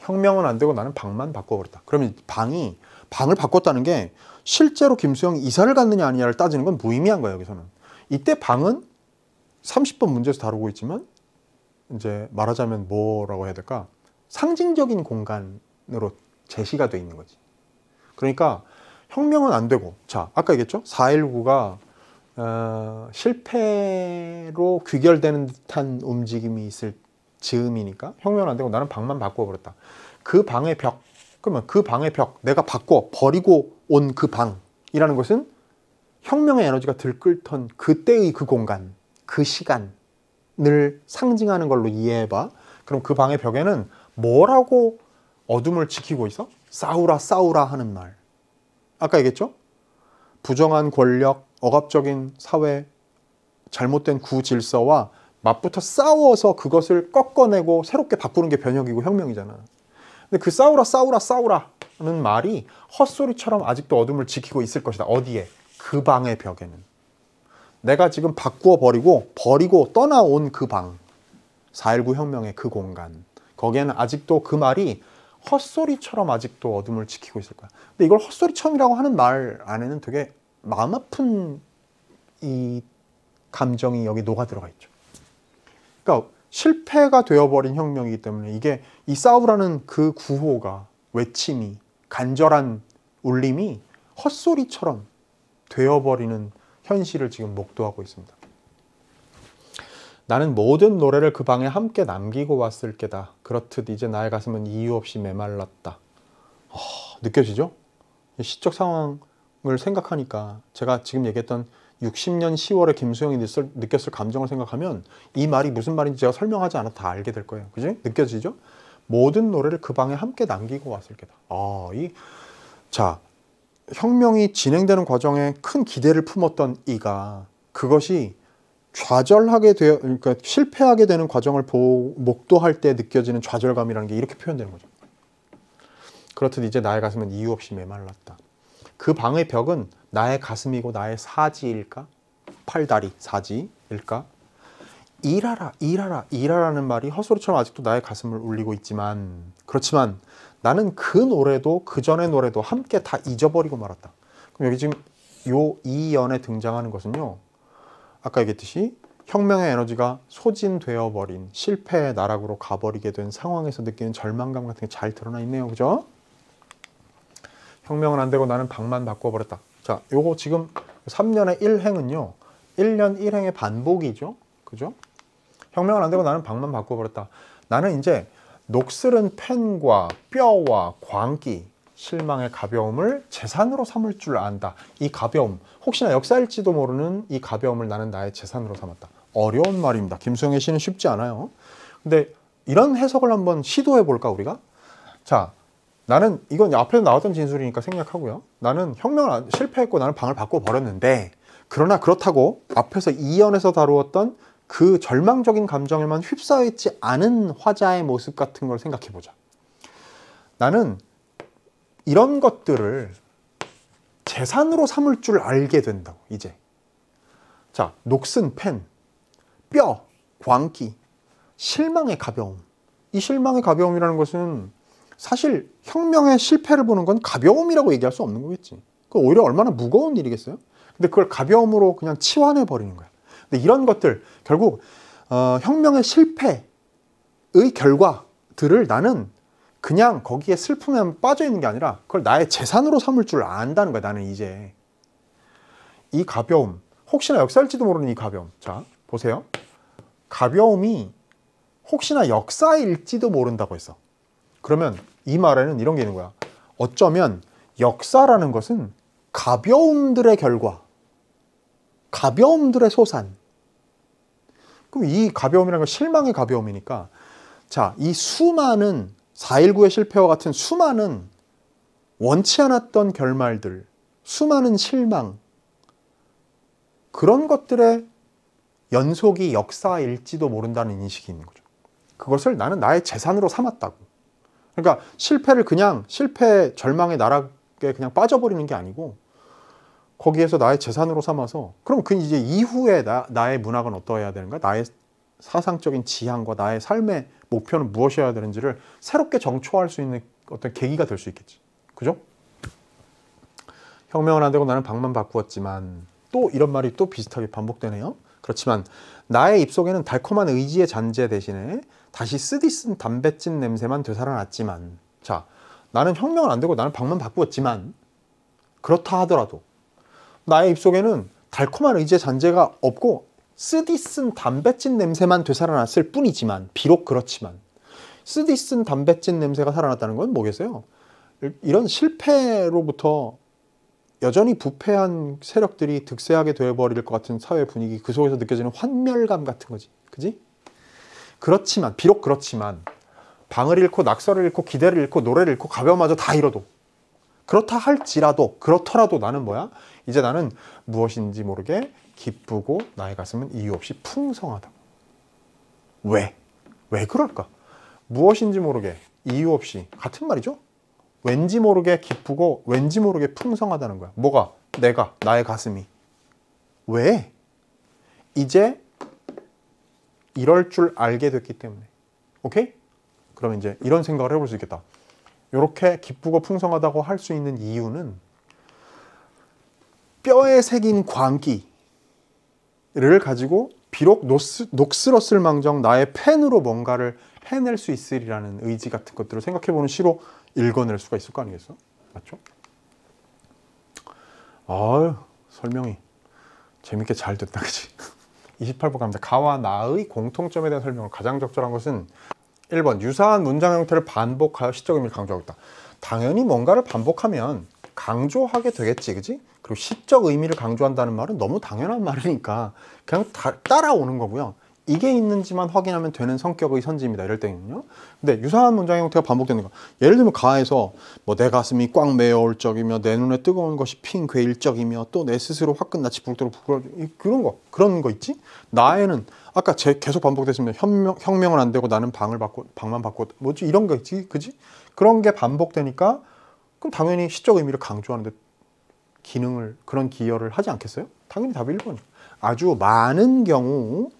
혁명은 안 되고 나는 방만 바꿔버렸다 그러면 방이 방을 바꿨다는 게 실제로 김수영이 이사를 갔느냐 아니냐를 따지는 건 무의미한 거예요 여기서는 이때 방은 30번 문제에서 다루고 있지만 이제 말하자면 뭐라고 해야 될까 상징적인 공간으로 제시가 돼 있는 거지 그러니까 혁명은 안 되고 자 아까 얘기했죠 4.19가 어, 실패로 귀결되는 듯한 움직임이 있을 즈음이니까 혁명은 안 되고 나는 방만 바꿔버렸다 그 방의 벽 그러면 그 방의 벽 내가 바꿔 버리고 온 그 방이라는 것은 혁명의 에너지가 들끓던 그때의 그 공간 그 시간을 상징하는 걸로 이해해봐 그럼 그 방의 벽에는 뭐라고 어둠을 지키고 있어? 싸우라 싸우라 하는 말. 아까 얘기했죠? 부정한 권력, 억압적인 사회, 잘못된 구질서와 맞붙어 싸워서 그것을 꺾어내고 새롭게 바꾸는 게 변혁이고 혁명이잖아. 근데 그 싸우라 싸우라 싸우라는 말이 헛소리처럼 아직도 어둠을 지키고 있을 것이다. 어디에? 그 방의 벽에는. 내가 지금 바꾸어 버리고 버리고 떠나온 그 방. 4.19 혁명의 그 공간. 거기에는 아직도 그 말이 헛소리처럼 아직도 어둠을 지키고 있을 거야. 근데 이걸 헛소리처럼이라고 하는 말 안에는 되게 마음 아픈 이 감정이 여기 녹아 들어가 있죠. 그러니까 실패가 되어버린 혁명이기 때문에 이게 이 싸우라는 그 구호가 외침이 간절한 울림이 헛소리처럼 되어버리는 현실을 지금 목도하고 있습니다. 나는 모든 노래를 그 방에 함께 남기고 왔을 게다. 그렇듯 이제 나의 가슴은 이유 없이 메말랐다. 어, 느껴지죠? 시적 상황을 생각하니까 제가 지금 얘기했던 60년 10월에 김수영이 느꼈을, 감정을 생각하면 이 말이 무슨 말인지 제가 설명하지 않아도 다 알게 될 거예요. 그지? 느껴지죠? 모든 노래를 그 방에 함께 남기고 왔을 게다. 아, 이, 자, 혁명이 진행되는 과정에 큰 기대를 품었던 이가 그것이 좌절하게 되어 그러니까 실패하게 되는 과정을 보, 목도할 때 느껴지는 좌절감이라는 게 이렇게 표현되는 거죠. 그렇듯 이제 나의 가슴은 이유 없이 메말랐다. 그 방의 벽은 나의 가슴이고 나의 사지일까? 팔다리 사지일까? 일하라, 일하라, 일하라는 말이 헛소리처럼 아직도 나의 가슴을 울리고 있지만 그렇지만 나는 그 노래도 그 전의 노래도 함께 다 잊어버리고 말았다. 그럼 여기 지금 요 이연에 등장하는 것은요. 아까 얘기했듯이 혁명의 에너지가 소진되어 버린 실패의 나락으로 가버리게 된 상황에서 느끼는 절망감 같은 게 잘 드러나 있네요. 그죠? 혁명은 안 되고 나는 방만 바꿔 버렸다. 자, 요거 지금 3년의 1행은요. 1년 1행의 반복이죠. 그죠? 혁명은 안 되고 나는 방만 바꿔 버렸다. 나는 이제 녹슬은 펜과 뼈와 광기 실망의 가벼움을 재산으로 삼을 줄 안다. 이 가벼움, 혹시나 역사일지도 모르는 이 가벼움을 나는 나의 재산으로 삼았다. 어려운 말입니다. 김수영의시는 쉽지 않아요. 근데 이런 해석을 한번 시도해 볼까 우리가? 자, 나는 이건 앞에 나왔던 진술이니까 생략하고요. 나는 혁명을 실패했고 나는 방을 바꿔 버렸는데 그러나 그렇다고 앞에서 이연에서 다루었던 그 절망적인 감정에만 휩싸여 있지 않은 화자의 모습 같은 걸 생각해 보자. 나는 이런 것들을 재산으로 삼을 줄 알게 된다고 이제 자 녹슨 펜, 뼈, 광기, 실망의 가벼움 이 실망의 가벼움이라는 것은 사실 혁명의 실패를 보는 건 가벼움이라고 얘기할 수 없는 거겠지 그 오히려 얼마나 무거운 일이겠어요? 근데 그걸 가벼움으로 그냥 치환해 버리는 거야 근데 이런 것들 결국 어, 혁명의 실패의 결과들을 나는 그냥 거기에 슬픔에 빠져 있는 게 아니라 그걸 나의 재산으로 삼을 줄 안다는 거야 나는 이제 이 가벼움 혹시나 역사일지도 모르는 이 가벼움 자 보세요 가벼움이 혹시나 역사일지도 모른다고 했어 그러면 이 말에는 이런 게 있는 거야 어쩌면 역사라는 것은 가벼움들의 결과 가벼움들의 소산 그럼 이 가벼움이라는 건 실망의 가벼움이니까 자, 이 수많은 4.19의 실패와 같은 수많은 원치 않았던 결말들, 수많은 실망, 그런 것들의 연속이 역사일지도 모른다는 인식이 있는 거죠. 그것을 나는 나의 재산으로 삼았다고. 그러니까 실패를 그냥 실패 절망의 나락에 그냥 빠져버리는 게 아니고 거기에서 나의 재산으로 삼아서 그럼 그 이제 이후에 나, 나의 문학은 어떠해야 되는가? 나의 사상적인 지향과 나의 삶의 목표는 무엇이어야 되는지를 새롭게 정초할 수 있는 어떤 계기가 될 수 있겠지. 그죠? 혁명은 안 되고 나는 방만 바꾸었지만 또 이런 말이 또 비슷하게 반복되네요. 그렇지만 나의 입속에는 달콤한 의지의 잔재 대신에 다시 쓰디쓴 담뱃진 냄새만 되살아났지만 자 나는 혁명은 안 되고 나는 방만 바꾸었지만 그렇다 하더라도 나의 입속에는 달콤한 의지의 잔재가 없고 쓰디쓴 담배찐 냄새만 되살아났을 뿐이지만 비록 그렇지만 쓰디쓴 담배찐 냄새가 살아났다는 건 뭐겠어요? 이런 실패로부터 여전히 부패한 세력들이 득세하게 되어버릴 것 같은 사회 분위기 그 속에서 느껴지는 환멸감 같은 거지 그지? 그렇지만 비록 그렇지만 방을 잃고 낙서를 잃고 기대를 잃고 노래를 잃고 가벼마저 워다 잃어도 그렇다 할지라도 그렇더라도 나는 뭐야? 이제 나는 무엇인지 모르게 기쁘고 나의 가슴은 이유 없이 풍성하다. 왜? 왜 그럴까? 무엇인지 모르게 이유 없이 같은 말이죠. 왠지 모르게 기쁘고 왠지 모르게 풍성하다는 거야. 뭐가? 내가, 나의 가슴이. 왜? 이제 이럴 줄 알게 됐기 때문에. 오케이? 그럼 이제 이런 생각을 해볼 수 있겠다. 이렇게 기쁘고 풍성하다고 할 수 있는 이유는 뼈에 새긴 광기, 를 가지고 비록 녹스, 녹슬었을 망정 나의 펜으로 뭔가를 해낼 수 있으리라는 의지 같은 것들을 생각해보는 시로 읽어낼 수가 있을 거 아니겠어? 맞죠? 아유 설명이 재밌게 잘 됐다 그치? 28번 갑니다. 가와 나의 공통점에 대한 설명을 가장 적절한 것은 1번 유사한 문장 형태를 반복하여 시적 의미를 강조하고 있다. 당연히 뭔가를 반복하면 강조하게 되겠지 그지? 그리고 시적 의미를 강조한다는 말은 너무 당연한 말이니까 그냥 따라오는 거고요 이게 있는지만 확인하면 되는 성격의 선지입니다 이럴 때는요 근데 유사한 문장 형태가 반복되는 거 예를 들면 가에서 뭐 내 가슴이 꽉 메어 올 적이며 내 눈에 뜨거운 것이 핀 괴일 적이며 또 내 스스로 화끈같이 불도록 부끄러 그런 거 그런 거 있지 나에는 아까 제 계속 반복됐습니다 혁명, 혁명은 안 되고 나는 방을 받고 방만 받고 뭐지 이런 거 있지 그지 그런 게 반복되니까 그럼 당연히 시적 의미를 강조하는데 기능을 그런 기여를 하지 않겠어요? 당연히 답 1번. 아주 많은 경우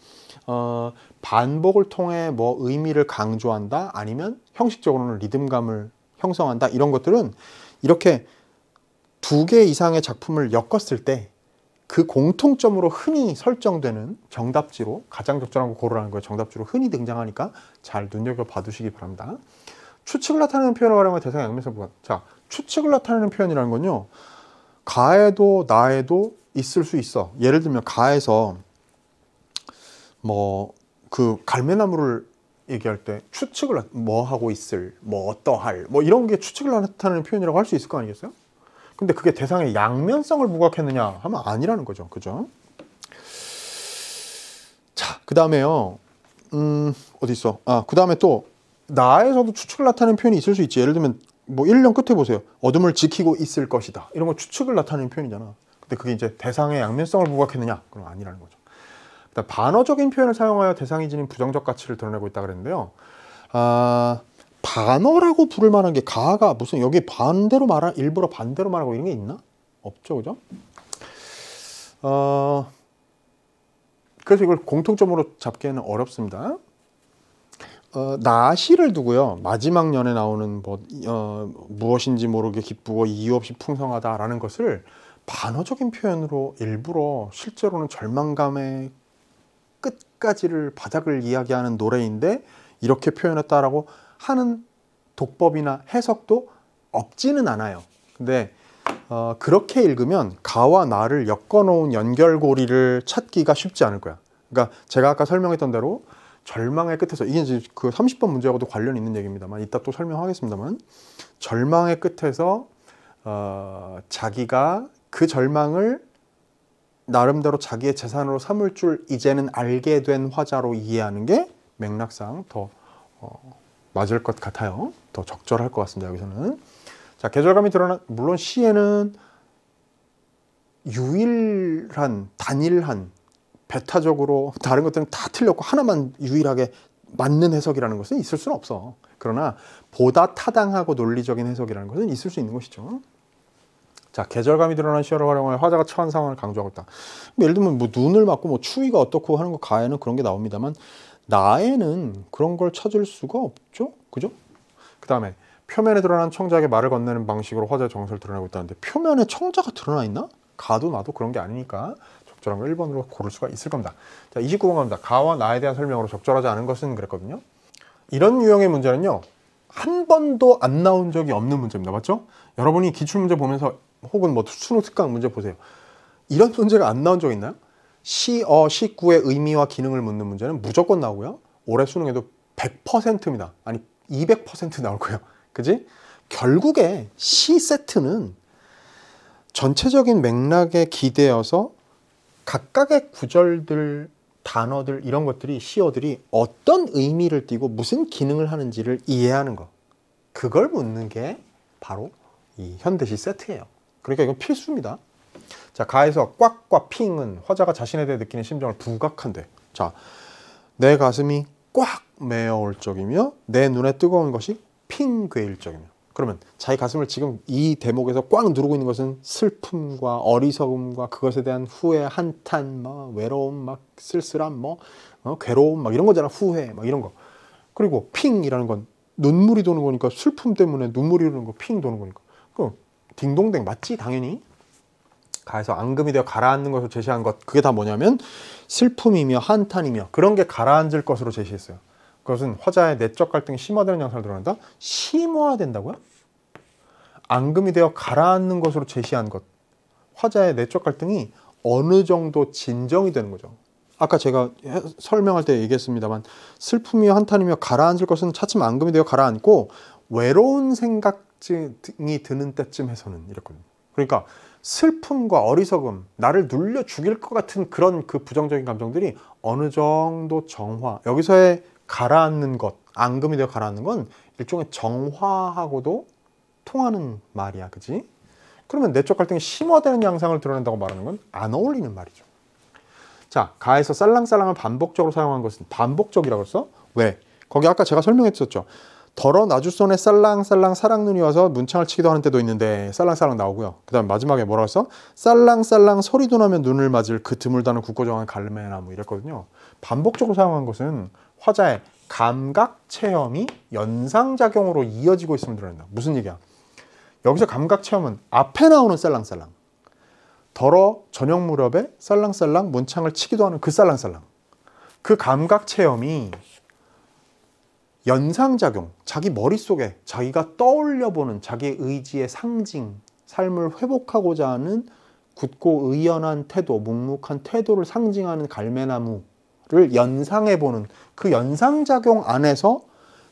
어, 반복을 통해 뭐 의미를 강조한다 아니면 형식적으로는 리듬감을 형성한다 이런 것들은 이렇게 두 개 이상의 작품을 엮었을 때 그 공통점으로 흔히 설정되는 정답지로 가장 적절한 거 고르라는 거예요. 정답지로 흔히 등장하니까 잘 눈여겨봐 두시기 바랍니다. 추측을 나타내는 표현을 활용면대상 양면성 보관. 자, 추측을 나타내는 표현이라는 건요. 가에도 나에도 있을 수 있어. 예를 들면 가에서 뭐 그 갈매나무를 얘기할 때 추측을 뭐 하고 있을, 뭐 어떠할, 뭐 이런 게 추측을 나타내는 표현이라고 할 수 있을 거 아니겠어요? 근데 그게 대상의 양면성을 부각했느냐 하면 아니라는 거죠. 그죠? 자, 그 다음에요. 음, 어디 있어? 아, 그 다음에 또 나에서도 추측을 나타내는 표현이 있을 수 있지. 예를 들면 뭐 1년 끝에 보세요. 어둠을 지키고 있을 것이다. 이런 거 추측을 나타내는 표현이잖아. 근데 그게 이제 대상의 양면성을 부각했느냐? 그럼 아니라는 거죠. 그다음 반어적인 표현을 사용하여 대상이 지닌 부정적 가치를 드러내고 있다 그랬는데요. 아, 반어라고 부를 만한 게 가가 무슨 여기 반대로 말하 일부러 반대로 말하고 이런 게 있나? 없죠, 그죠? 어, 그래서 이걸 공통점으로 잡기에는 어렵습니다. 어, 나시를 두고요. 마지막 년에 나오는 뭐, 어, 무엇인지 모르게 기쁘고 이유 없이 풍성하다라는 것을 반어적인 표현으로 일부러 실제로는 절망감의 끝까지를 바닥을 이야기하는 노래인데 이렇게 표현했다라고 하는 독법이나 해석도 없지는 않아요. 근데 어, 그렇게 읽으면 가와 나를 엮어놓은 연결고리를 찾기가 쉽지 않을 거야. 그러니까 제가 아까 설명했던 대로 절망의 끝에서 이게 이제 그 30번 문제하고도 관련이 있는 얘기입니다만 이따 또 설명하겠습니다만 절망의 끝에서 어, 자기가 그 절망을 나름대로 자기의 재산으로 삼을 줄 이제는 알게 된 화자로 이해하는 게 맥락상 더 어, 맞을 것 같아요. 더 적절할 것 같습니다. 여기서는 자 계절감이 드러난 물론 시에는 유일한 단일한 배타적으로 다른 것들은 다 틀렸고 하나만 유일하게 맞는 해석이라는 것은 있을 수는 없어. 그러나 보다 타당하고 논리적인 해석이라는 것은 있을 수 있는 것이죠. 자, 계절감이 드러난 시어를 활용하여 화자가 처한 상황을 강조하고 있다. 예를 들면 뭐 눈을 맞고 뭐 추위가 어떻고 하는 거 가에는 그런 게 나옵니다만 나에는 그런 걸 찾을 수가 없죠. 그죠? 그다음에 표면에 드러난 청자에게 말을 건네는 방식으로 화자의 정서를 드러내고 있다는데 표면에 청자가 드러나 있나? 가도 나도 그런 게 아니니까 적절한 걸 1번으로 고를 수가 있을 겁니다. 자, 29번 갑니다. 가와 나에 대한 설명으로 적절하지 않은 것은 그랬거든요. 이런 유형의 문제는요. 한 번도 안 나온 적이 없는 문제입니다. 맞죠? 여러분이 기출문제 보면서 혹은 뭐 수능 특강 문제 보세요. 이런 문제가 안 나온 적 있나요? 시어, 시구의 의미와 기능을 묻는 문제는 무조건 나오고요. 올해 수능에도 100%입니다. 아니 200% 나올 거예요. 그지? 결국에 시 세트는 전체적인 맥락에 기대어서 각각의 구절들, 단어들 이런 것들이 시어들이 어떤 의미를 띠고 무슨 기능을 하는지를 이해하는 것 그걸 묻는 게 바로 이 현대시 세트예요. 그러니까 이건 필수입니다. 자 가에서 꽉과 핑은 화자가 자신에 대해 느끼는 심정을 부각한대. 자내 가슴이 꽉 메어올 적이며 내 눈에 뜨거운 것이 핑괴일 적이며 그러면 자기 가슴을 지금 이 대목에서 꽉 누르고 있는 것은 슬픔과 어리석음과 그것에 대한 후회, 한탄, 막 뭐, 외로움, 막 쓸쓸함, 뭐 어? 괴로움, 막 이런 거잖아. 후회, 막 이런 거. 그리고 핑이라는 건 눈물이 도는 거니까 슬픔 때문에 눈물이 흐르는 거, 핑 도는 거니까. 그 딩동댕 맞지? 당연히. 가에서 앙금이 되어 가라앉는 것을 제시한 것 그게 다 뭐냐면 슬픔이며 한탄이며 그런 게 가라앉을 것으로 제시했어요. 그것은 화자의 내적 갈등이 심화되는 양상을 드러낸다? 심화된다고요? 앙금이 되어 가라앉는 것으로 제시한 것. 화자의 내적 갈등이 어느 정도 진정이 되는 거죠. 아까 제가 설명할 때 얘기했습니다만 슬픔이 한탄이며 가라앉을 것은 차츰 앙금이 되어 가라앉고 외로운 생각이 드는 때쯤 해서는 이랬거든요. 그러니까 슬픔과 어리석음, 나를 눌려 죽일 것 같은 그런 그 부정적인 감정들이 어느 정도 정화, 여기서의 가라앉는 것, 앙금이 되어 가라앉는 건 일종의 정화하고도 통하는 말이야, 그지? 그러면 내적 갈등이 심화되는 양상을 드러낸다고 말하는 건 안 어울리는 말이죠. 자, 가에서 쌀랑쌀랑을 반복적으로 사용한 것은 반복적이라고 했어? 왜? 거기 아까 제가 설명했었죠. 덜어 나주손에 쌀랑쌀랑 사랑눈이 와서 문창을 치기도 하는 때도 있는데 쌀랑쌀랑 나오고요. 그다음 마지막에 뭐라 했어? 쌀랑쌀랑 소리도 나면 눈을 맞을 그 드물다는 국고정한 갈매나무 이랬거든요. 반복적으로 사용한 것은 화자의 감각 체험이 연상작용으로 이어지고 있음을 드러낸다. 무슨 얘기야? 여기서 감각 체험은 앞에 나오는 쌀랑쌀랑 덜어 저녁 무렵에 쌀랑쌀랑 문창을 치기도 하는 그 쌀랑쌀랑 그 감각 체험이 연상작용, 자기 머릿속에 자기가 떠올려보는 자기의 지의 상징, 삶을 회복하고자 하는 굳고 의연한 태도, 묵묵한 태도를 상징하는 갈매나무를 연상해보는 그 연상작용 안에서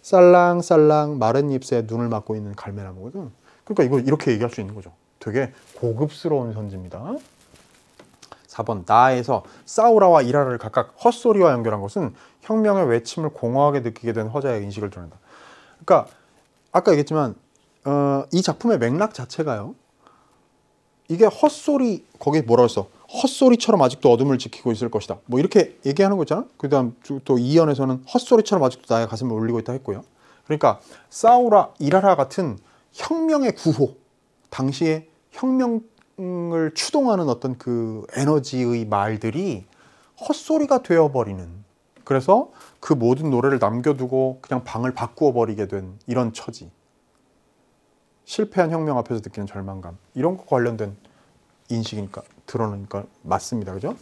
살랑살랑 마른 잎새 눈을 맞고 있는 갈매나무거든. 그러니까 이거 이렇게 얘기할 수 있는 거죠. 되게 고급스러운 선지입니다. 4번 나에서 싸우라와 일하를 각각 헛소리와 연결한 것은 혁명의 외침을 공허하게 느끼게 된 허자의 인식을 드러낸다. 그러니까 아까 얘기했지만 어, 이 작품의 맥락 자체가요. 이게 헛소리 거기 뭐라고 했어? 헛소리처럼 아직도 어둠을 지키고 있을 것이다. 뭐 이렇게 얘기하는 거 있잖아. 그다음 또 이연에서는 헛소리처럼 아직도 나의 가슴을 울리고 있다 했고요. 그러니까 싸우라 일하라 같은 혁명의 구호, 당시의 혁명을 추동하는 어떤 그 에너지의 말들이 헛소리가 되어버리는 그래서 그 모든 노래를 남겨두고 그냥 방을 바꾸어 버리게 된 이런 처지. 실패한 혁명 앞에서 느끼는 절망감. 이런 것과 관련된 인식이니까 드러나니까 맞습니다. 그죠?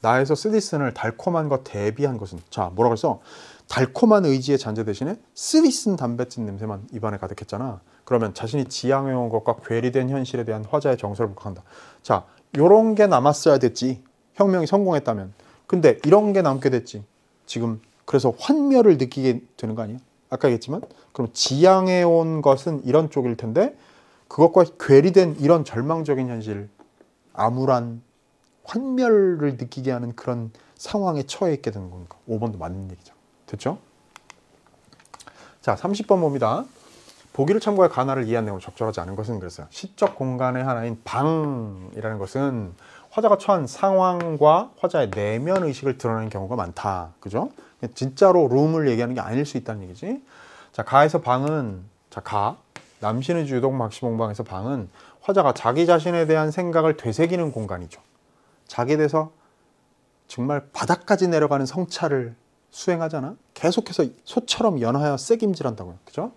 나에서 쓰디슨을 달콤한 것 대비한 것은 자 뭐라고 했어? 달콤한 의지의 잔재 대신에 쓰디슨 담배찐 냄새만 입안에 가득했잖아. 그러면 자신이 지향해온 것과 괴리된 현실에 대한 화자의 정서를 목격한다. 자, 요런 게 남았어야 됐지. 혁명이 성공했다면. 근데 이런 게 남게 됐지. 지금 그래서 환멸을 느끼게 되는 거 아니야? 아까 얘기했지만 그럼 지향해 온 것은 이런 쪽일 텐데 그것과 괴리된 이런 절망적인 현실 암울한 환멸을 느끼게 하는 그런 상황에 처해 있게 되는 거니까 5번도 맞는 얘기죠. 됐죠? 자 30번 봅니다. 보기를 참고해 가나를 이해한 내용 적절하지 않은 것은 그래서 시적 공간의 하나인 방이라는 것은 화자가 처한 상황과 화자의 내면 의식을 드러내는 경우가 많다. 그죠? 진짜로 룸을 얘기하는 게 아닐 수 있다는 얘기지. 자, 가에서 방은 자, 가. 남신의 주동 막시몽방에서 방은 화자가 자기 자신에 대한 생각을 되새기는 공간이죠. 자기에 대해서 정말 바닥까지 내려가는 성찰을 수행하잖아. 계속해서 소처럼 연하여 쐐김질한다고요. 그죠?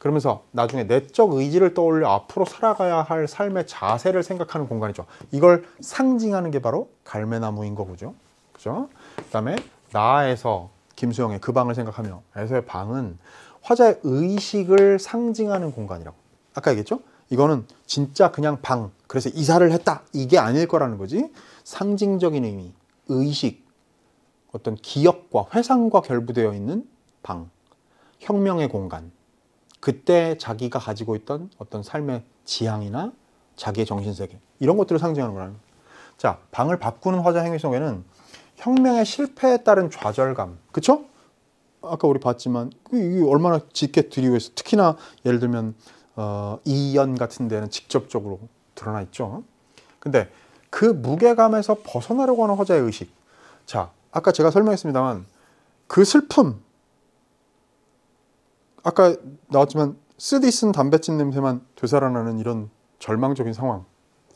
그러면서 나중에 내적 의지를 떠올려 앞으로 살아가야 할 삶의 자세를 생각하는 공간이죠. 이걸 상징하는 게 바로 갈매나무인 거죠. 그죠? 그다음에 나에서 김수영의 그 방을 생각하며 에서의 방은 화자의 의식을 상징하는 공간이라고. 아까 얘기했죠? 이거는 진짜 그냥 방, 그래서 이사를 했다. 이게 아닐 거라는 거지. 상징적인 의미, 의식, 어떤 기억과 회상과 결부되어 있는 방, 혁명의 공간. 그때 자기가 가지고 있던 어떤 삶의 지향이나 자기의 정신세계 이런 것들을 상징하는 거라는 거예요. 자, 방을 바꾸는 화자 행위 속에는 혁명의 실패에 따른 좌절감, 그쵸? 아까 우리 봤지만 그 이게 얼마나 짙게 드리워서 특히나 예를 들면 어, 이연 같은 데는 직접적으로 드러나 있죠. 근데 그 무게감에서 벗어나려고 하는 화자의 의식. 자, 아까 제가 설명했습니다만 그 슬픔, 아까 나왔지만 쓰디 쓴 담배찐 냄새만 되살아나는 이런 절망적인 상황,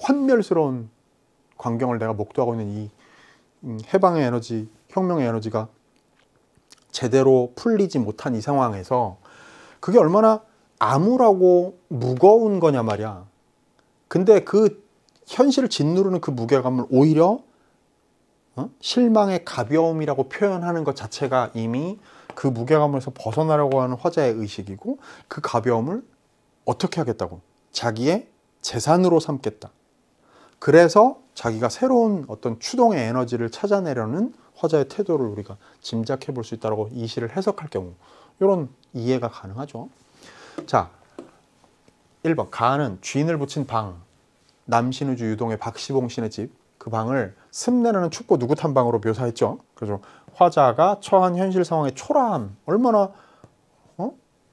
환멸스러운 광경을 내가 목도하고 있는 이 음, 해방의 에너지, 혁명의 에너지가 제대로 풀리지 못한 이 상황에서 그게 얼마나 암울하고 무거운 거냐 말이야. 근데 그 현실을 짓누르는 그 무게감을 오히려 어? 실망의 가벼움이라고 표현하는 것 자체가 이미 그 무게감에서 벗어나려고 하는 화자의 의식이고 그 가벼움을 어떻게 하겠다고 자기의 재산으로 삼겠다 그래서 자기가 새로운 어떤 추동의 에너지를 찾아내려는 화자의 태도를 우리가 짐작해 볼 수 있다고 이 시를 해석할 경우 이런 이해가 가능하죠 자 1번 가는 쥐인을 붙인 방 남신우주 유동의 박시봉 신의 집그 방을 습내라는 춥고 누긋한 방으로 묘사했죠 그래서 화자가 처한 현실 상황의 초라함 얼마나 어?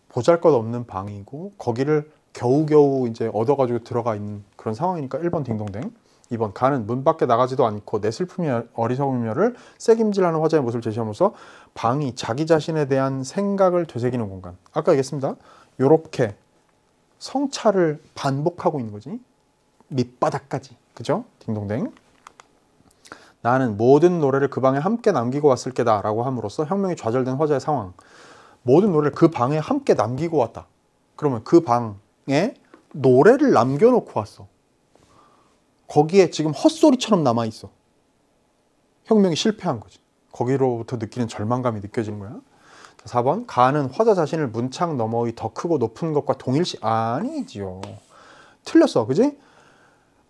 보잘것없는 방이고 거기를 겨우겨우 이제 얻어가지고 들어가 있는 그런 상황이니까 1번 딩동댕 2번 가는 문 밖에 나가지도 않고 내 슬픔이 어리석음이며를 새김질하는 화자의 모습을 제시하면서 방이 자기 자신에 대한 생각을 되새기는 공간 아까 얘기했습니다 요렇게 성찰을 반복하고 있는 거지 밑바닥까지 그죠? 딩동댕 나는 모든 노래를 그 방에 함께 남기고 왔을 게다 라고 함으로써 혁명이 좌절된 화자의 상황 모든 노래를 그 방에 함께 남기고 왔다 그러면 그 방에 노래를 남겨놓고 왔어 거기에 지금 헛소리처럼 남아있어 혁명이 실패한 거지 거기로부터 느끼는 절망감이 느껴지는 거야 4번 가는 화자 자신을 문창 너머의 더 크고 높은 것과 동일시 아니지요 틀렸어 그지?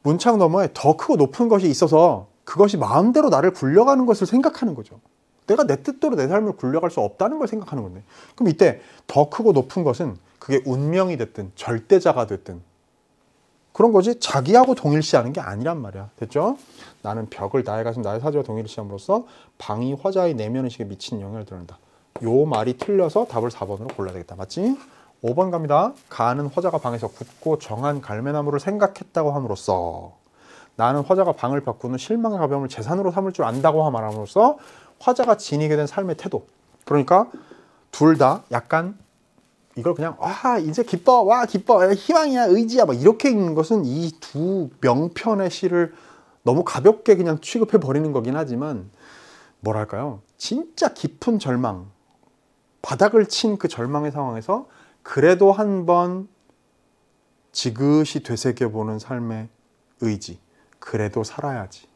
문창 너머에 더 크고 높은 것이 있어서 그것이 마음대로 나를 굴려가는 것을 생각하는 거죠. 내가 내 뜻대로 내 삶을 굴려갈 수 없다는 걸 생각하는 건데. 그럼 이때 더 크고 높은 것은 그게 운명이 됐든 절대자가 됐든 그런 거지 자기하고 동일시하는 게 아니란 말이야. 됐죠? 나는 벽을 나의 가슴 나의 사지와 동일시함으로써 방이 화자의 내면의식에 미친 영향을 드러낸다. 요 말이 틀려서 답을 4번으로 골라야 되겠다. 맞지? 5번 갑니다. 가는 화자가 방에서 굳고 정한 갈매나무를 생각했다고 함으로써 나는 화자가 방을 바꾸는 실망의 가벼움을 재산으로 삼을 줄 안다고 말함으로써 화자가 지니게 된 삶의 태도 그러니까 둘 다 약간 이걸 그냥 아 이제 기뻐 와 기뻐 희망이야 의지야 막 이렇게 읽는 것은 이 두 명편의 시를 너무 가볍게 그냥 취급해 버리는 거긴 하지만 뭐랄까요 진짜 깊은 절망 바닥을 친 그 절망의 상황에서 그래도 한 번 지그시 되새겨보는 삶의 의지 그래도 살아야지.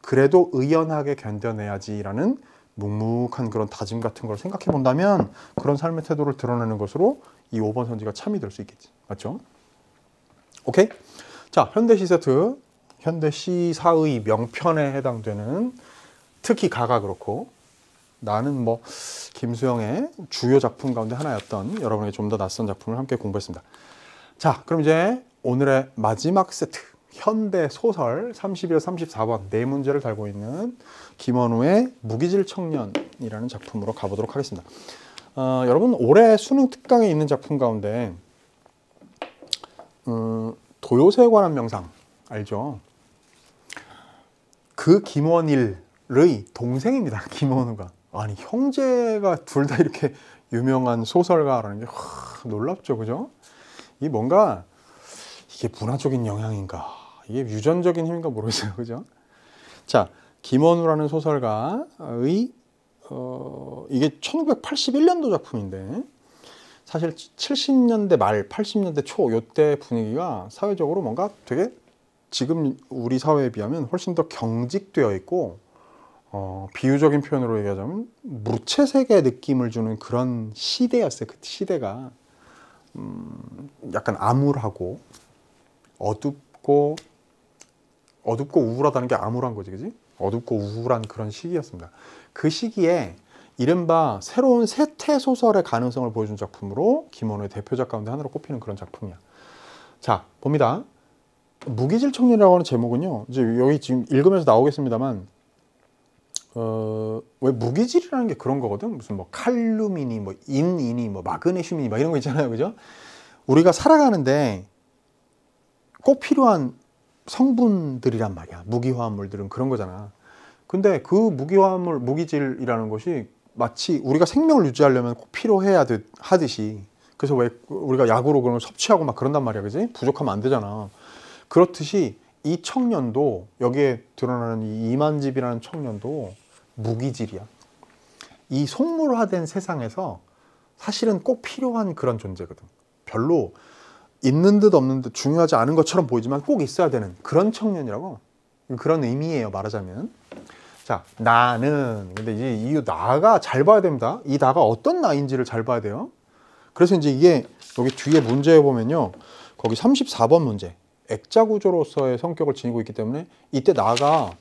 그래도 의연하게 견뎌내야지라는 묵묵한 그런 다짐 같은 걸 생각해 본다면 그런 삶의 태도를 드러내는 것으로 이 5번 선지가 참이 될 수 있겠지. 맞죠? 오케이? 자, 현대 시세트, 현대 시사의 명편에 해당되는 특히 가가 그렇고 나는 뭐 김수영의 주요 작품 가운데 하나였던 여러분에게 좀 더 낯선 작품을 함께 공부했습니다. 자, 그럼 이제 오늘의 마지막 세트 현대 소설 31, 0 34번 네 문제를 달고 있는 김원우의 무기질 청년이라는 작품으로 가보도록 하겠습니다. 어, 여러분 올해 수능 특강에 있는 작품 가운데 음, 도요새에 관한 명상 알죠? 그 김원일의 동생입니다. 김원우가 아니 형제가 둘 다 이렇게 유명한 소설가라는 게 와, 놀랍죠, 그죠? 이 뭔가 이게 문화적인 영향인가 이게 유전적인 힘인가 모르겠어요. 그죠? 자, 김원우라는 소설가의 어, 이게 1981년도 작품인데 사실 70년대 말, 80년대 초 요때 분위기가 사회적으로 뭔가 되게 지금 우리 사회에 비하면 훨씬 더 경직되어 있고 어, 비유적인 표현으로 얘기하자면 무채색의 느낌을 주는 그런 시대였어요. 그 시대가 음, 약간 암울하고 어둡고 어둡고 우울하다는 게 암울한 거지, 그지? 어둡고 우울한 그런 시기였습니다. 그 시기에 이른바 새로운 세태 소설의 가능성을 보여준 작품으로 김원호의 대표작 가운데 하나로 꼽히는 그런 작품이야. 자, 봅니다. 무기질 청년이라고 하는 제목은요. 이제 여기 지금 읽으면서 나오겠습니다만 어, 왜 무기질이라는 게 그런 거거든. 무슨 뭐 칼륨이니 뭐 인이니 뭐 마그네슘이니 막 이런 거 있잖아요. 그죠? 우리가 살아가는데 꼭 필요한 성분들이란 말이야. 무기화합물들은 그런 거잖아. 근데 그 무기화합물, 무기질이라는 것이 마치 우리가 생명을 유지하려면 꼭 필요해야 듯, 하듯이 그래서 왜 우리가 약으로 그런 걸 섭취하고 막 그런단 말이야. 그지? 부족하면 안 되잖아. 그렇듯이 이 청년도 여기에 드러나는 이 이만집이라는 청년도 무기질이야. 이 속물화된 세상에서 사실은 꼭 필요한 그런 존재거든. 별로 있는 듯 없는 듯 중요하지 않은 것처럼 보이지만 꼭 있어야 되는 그런 청년이라고 그런 의미예요 말하자면 자 나는 근데 이제 이 나가 잘 봐야 됩니다 이 나가 어떤 나인지를 잘 봐야 돼요 그래서 이제 이게 여기 뒤에 문제에 보면요 거기 34번 문제 액자 구조로서의 성격을 지니고 있기 때문에 이때 나가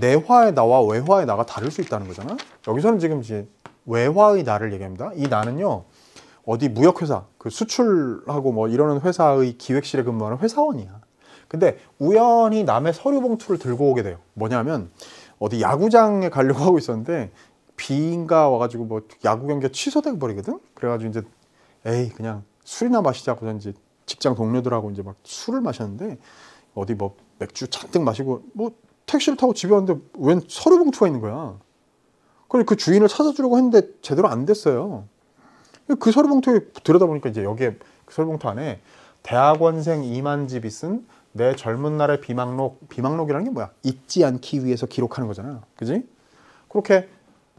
내화의 나와 외화의 나가 다를 수 있다는 거잖아 여기서는 지금 이제 외화의 나를 얘기합니다 이 나는요 어디 무역회사, 그 수출하고 뭐 이러는 회사의 기획실에 근무하는 회사원이야. 근데 우연히 남의 서류 봉투를 들고 오게 돼요. 뭐냐면 어디 야구장에 가려고 하고 있었는데 비인가 와가지고 뭐 야구 경기가 취소되고 버리거든. 그래가지고 이제 에이 그냥 술이나 마시자고 전지 직장 동료들하고 이제 막 술을 마셨는데 어디 뭐 맥주 잔뜩 마시고 뭐 택시를 타고 집에 왔는데 웬 서류 봉투가 있는 거야. 그래서 그 주인을 찾아주려고 했는데 제대로 안 됐어요. 그 서류봉투에 들여다보니까 이제 여기에 그 서류봉투 안에 대학원생 이만집이 쓴 내 젊은 날의 비망록, 비망록이라는 게 뭐야? 잊지 않기 위해서 기록하는 거잖아. 그지? 그렇게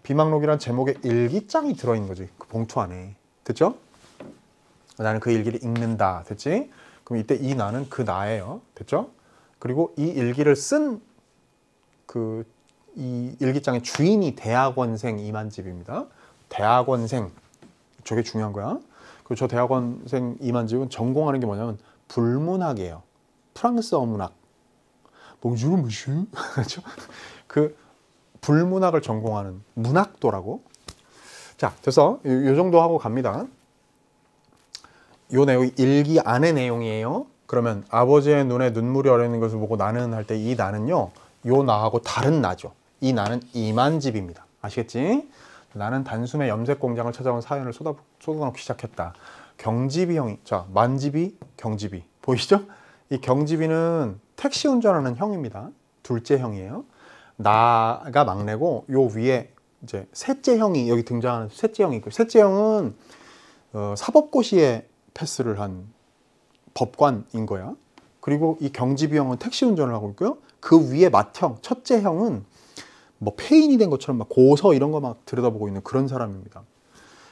비망록이란 제목의 일기장이 들어있는 거지. 그 봉투 안에. 됐죠? 나는 그 일기를 읽는다. 됐지? 그럼 이때 이 나는 그 나예요. 됐죠? 그리고 이 일기를 쓴 그 이 일기장의 주인이 대학원생 이만집입니다. 대학원생 저게 중요한 거야. 그리고 저 대학원생 이만지훈 전공하는 게 뭐냐면 불문학이에요. 프랑스어 문학. 봉주르 무슈 그 불문학을 전공하는 문학도라고. 자, 그래 요, 요 정도 하고 갑니다. 요 내용이 일기 안의 내용이에요. 그러면 아버지의 눈에 눈물이 어려는 것을 보고 나는 할 때 이 나는요. 요 나하고 다른 나죠. 이 나는 이만집입니다. 아시겠지? 나는 단숨에 염색 공장을 찾아온 사연을 쏟아, 쏟아놓기 시작했다. 경지비형이, 자, 만지비, 경지비. 보이시죠? 이 경지비는 택시 운전하는 형입니다. 둘째 형이에요. 나가 막내고, 요 위에 이제 셋째 형이, 여기 등장하는 셋째 형이 있고, 셋째 형은 어, 사법고시에 패스를 한 법관인 거야. 그리고 이 경지비 형은 택시 운전을 하고 있고요. 그 위에 맏형, 첫째 형은 뭐폐인이된 것처럼 막 고서 이런 거 막 들여다보고 있는 그런 사람입니다.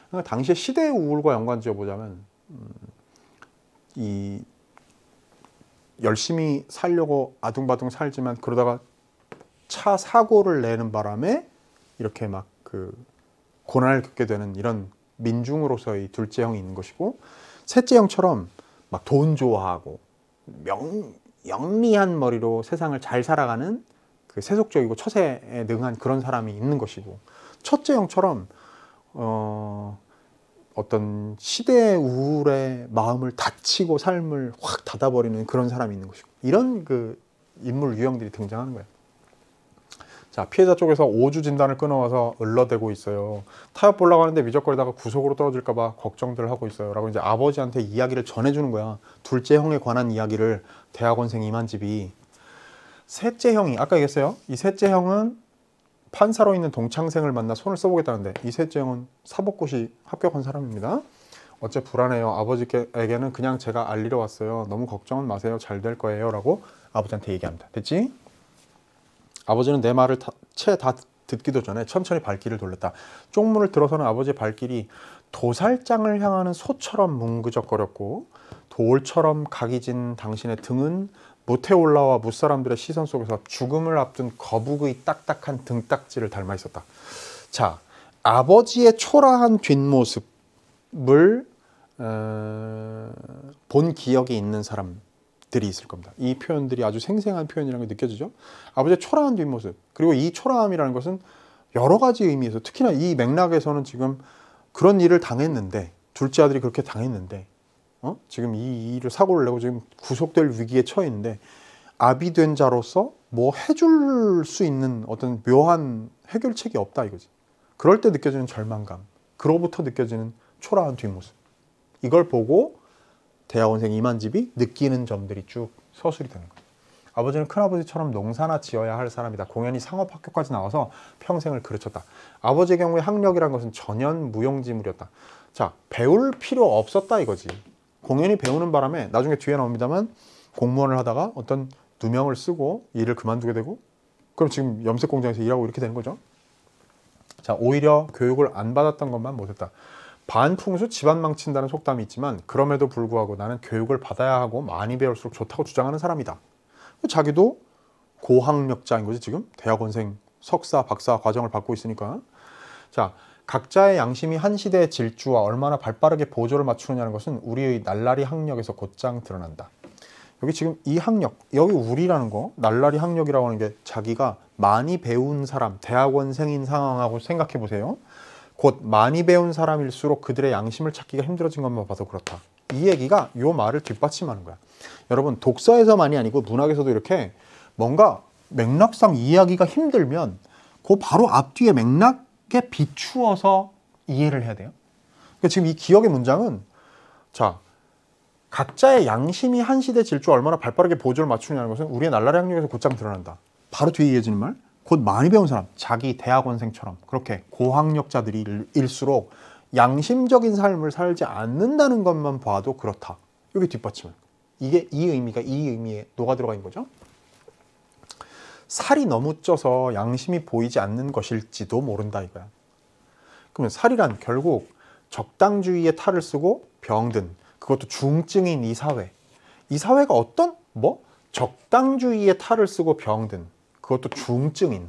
그러니까 당시의 시대의 우울과 연관 지어보자면 음, 이 열심히 살려고 아둥바둥 살지만 그러다가 차 사고를 내는 바람에 이렇게 막 그 고난을 겪게 되는 이런 민중으로서의 둘째 형이 있는 것이고 셋째 형처럼 막 돈 좋아하고 명 영리한 머리로 세상을 잘 살아가는 그 세속적이고 처세에 능한 그런 사람이 있는 것이고 첫째 형처럼 어, 어떤 시대의 우울에 마음을 다치고 삶을 확 닫아버리는 그런 사람이 있는 것이고 이런 그 인물 유형들이 등장하는 거예요. 자 피해자 쪽에서 5주 진단을 끊어와서 을러대고 있어요. 타협 보려고 하는데 미적거리다가 구속으로 떨어질까봐 걱정들 하고 있어요. 라고 이제 아버지한테 이야기를 전해주는 거야. 둘째 형에 관한 이야기를 대학원생 이만집이 셋째 형이 아까 얘기했어요. 이 셋째 형은 판사로 있는 동창생을 만나 손을 써보겠다는데 이 셋째 형은 사법고시 합격한 사람입니다. 어째 불안해요. 아버지에게는 그냥 제가 알리러 왔어요. 너무 걱정은 마세요. 잘 될 거예요. 라고 아버지한테 얘기합니다. 됐지? 아버지는 내 말을 채 다 듣기도 전에 천천히 발길을 돌렸다. 쪽문을 들어서는 아버지의 발길이 도살장을 향하는 소처럼 뭉그적거렸고 돌처럼 각이 진 당신의 등은 모태 올라와 무사람들의 시선 속에서 죽음을 앞둔 거북의 딱딱한 등딱지를 닮아 있었다. 자, 아버지의 초라한 뒷모습을 어, 본 기억이 있는 사람들이 있을 겁니다. 이 표현들이 아주 생생한 표현이라는 게 느껴지죠. 아버지의 초라한 뒷모습 그리고 이 초라함이라는 것은 여러 가지 의미에서 특히나 이 맥락에서는 지금 그런 일을 당했는데 둘째 아들이 그렇게 당했는데 어? 지금 이 일을 사고를 내고 지금 구속될 위기에 처했는데 아비된 자로서 뭐 해줄 수 있는 어떤 묘한 해결책이 없다 이거지. 그럴 때 느껴지는 절망감, 그로부터 느껴지는 초라한 뒷모습. 이걸 보고 대학원생 이만집이 느끼는 점들이 쭉 서술이 되는 거예 아버지는 큰아버지처럼 농사나 지어야 할 사람이다. 공연이 상업학교까지 나와서 평생을 그르쳤다. 아버지의 경우에 학력이란 것은 전연 무용지물이었다. 자, 배울 필요 없었다 이거지. 공연이 배우는 바람에 나중에 뒤에 나옵니다만 공무원을 하다가 어떤 누명을 쓰고 일을 그만두게 되고 그럼 지금 염색 공장에서 일하고 이렇게 되는 거죠. 자, 오히려 교육을 안 받았던 것만 못했다. 반풍수 집안 망친다는 속담이 있지만 그럼에도 불구하고 나는 교육을 받아야 하고 많이 배울수록 좋다고 주장하는 사람이다. 자기도 고학력자인 거지 지금 대학원생 석사 박사 과정을 받고 있으니까 자 각자의 양심이 한 시대의 질주와 얼마나 발빠르게 보조를 맞추느냐는 것은 우리의 날라리 학력에서 곧장 드러난다. 여기 지금 이 학력, 여기 우리라는 거, 날라리 학력이라고 하는 게 자기가 많이 배운 사람, 대학원생인 상황하고 생각해 보세요. 곧 많이 배운 사람일수록 그들의 양심을 찾기가 힘들어진 것만 봐도 그렇다. 이 얘기가 요 말을 뒷받침하는 거야. 여러분, 독서에서만이 아니고 문학에서도 이렇게 뭔가 맥락상 이해하기가 힘들면 그 바로 앞뒤에 맥락 어떻게 비추어서 이해를 해야 돼요? 그러니까 지금 이 기억의 문장은 자 각자의 양심이 한 시대 질주 얼마나 발빠르게 보조를 맞추느냐는 것은 우리의 날라리 력에서 곧장 드러난다. 바로 뒤에 이어지는 말. 곧 많이 배운 사람, 자기 대학원생처럼 그렇게 고학력자들일수록 양심적인 삶을 살지 않는다는 것만 봐도 그렇다. 여기 뒷받침을. 이게 이 의미가 이 의미에 녹아 들어가 있는 거죠. 살이 너무 쪄서 양심이 보이지 않는 것일지도 모른다 이거야. 그러면 살이란 결국 적당주의의 탈을 쓰고 병든 그것도 중증인 이 사회. 이 사회가 어떤 뭐 적당주의의 탈을 쓰고 병든 그것도 중증인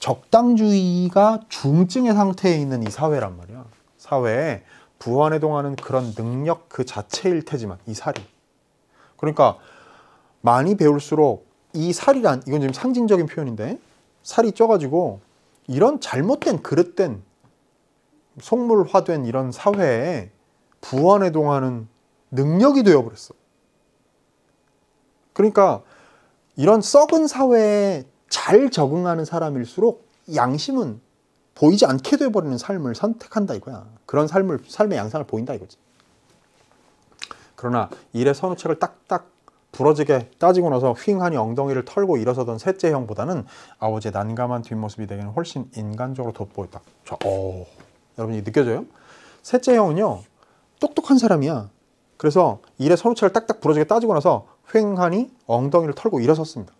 적당주의가 중증의 상태에 있는 이 사회란 말이야. 사회에 부안해동하는 그런 능력 그 자체일 테지만 이 살이. 그러니까 많이 배울수록 이 살이란 이건 지금 상징적인 표현인데 살이 쪄가지고 이런 잘못된 그릇된 속물화된 이런 사회에 부안해동하는 능력이 되어버렸어. 그러니까 이런 썩은 사회에 잘 적응하는 사람일수록 양심은 보이지 않게 되어버리는 삶을 선택한다 이거야. 그런 삶을, 삶의 양상을 보인다 이거지. 그러나 일의 선호책을 딱딱 부러지게 따지고 나서 휑하니 엉덩이를 털고 일어서던 셋째 형보다는 아버지의 난감한 뒷모습이 되기는 훨씬 인간적으로 돋보였다. 자, 오, 어. 여러분이 느껴져요? 셋째 형은요, 똑똑한 사람이야. 그래서 일의 서로체를 딱딱 부러지게 따지고 나서 휑하니 엉덩이를 털고 일어섰습니다.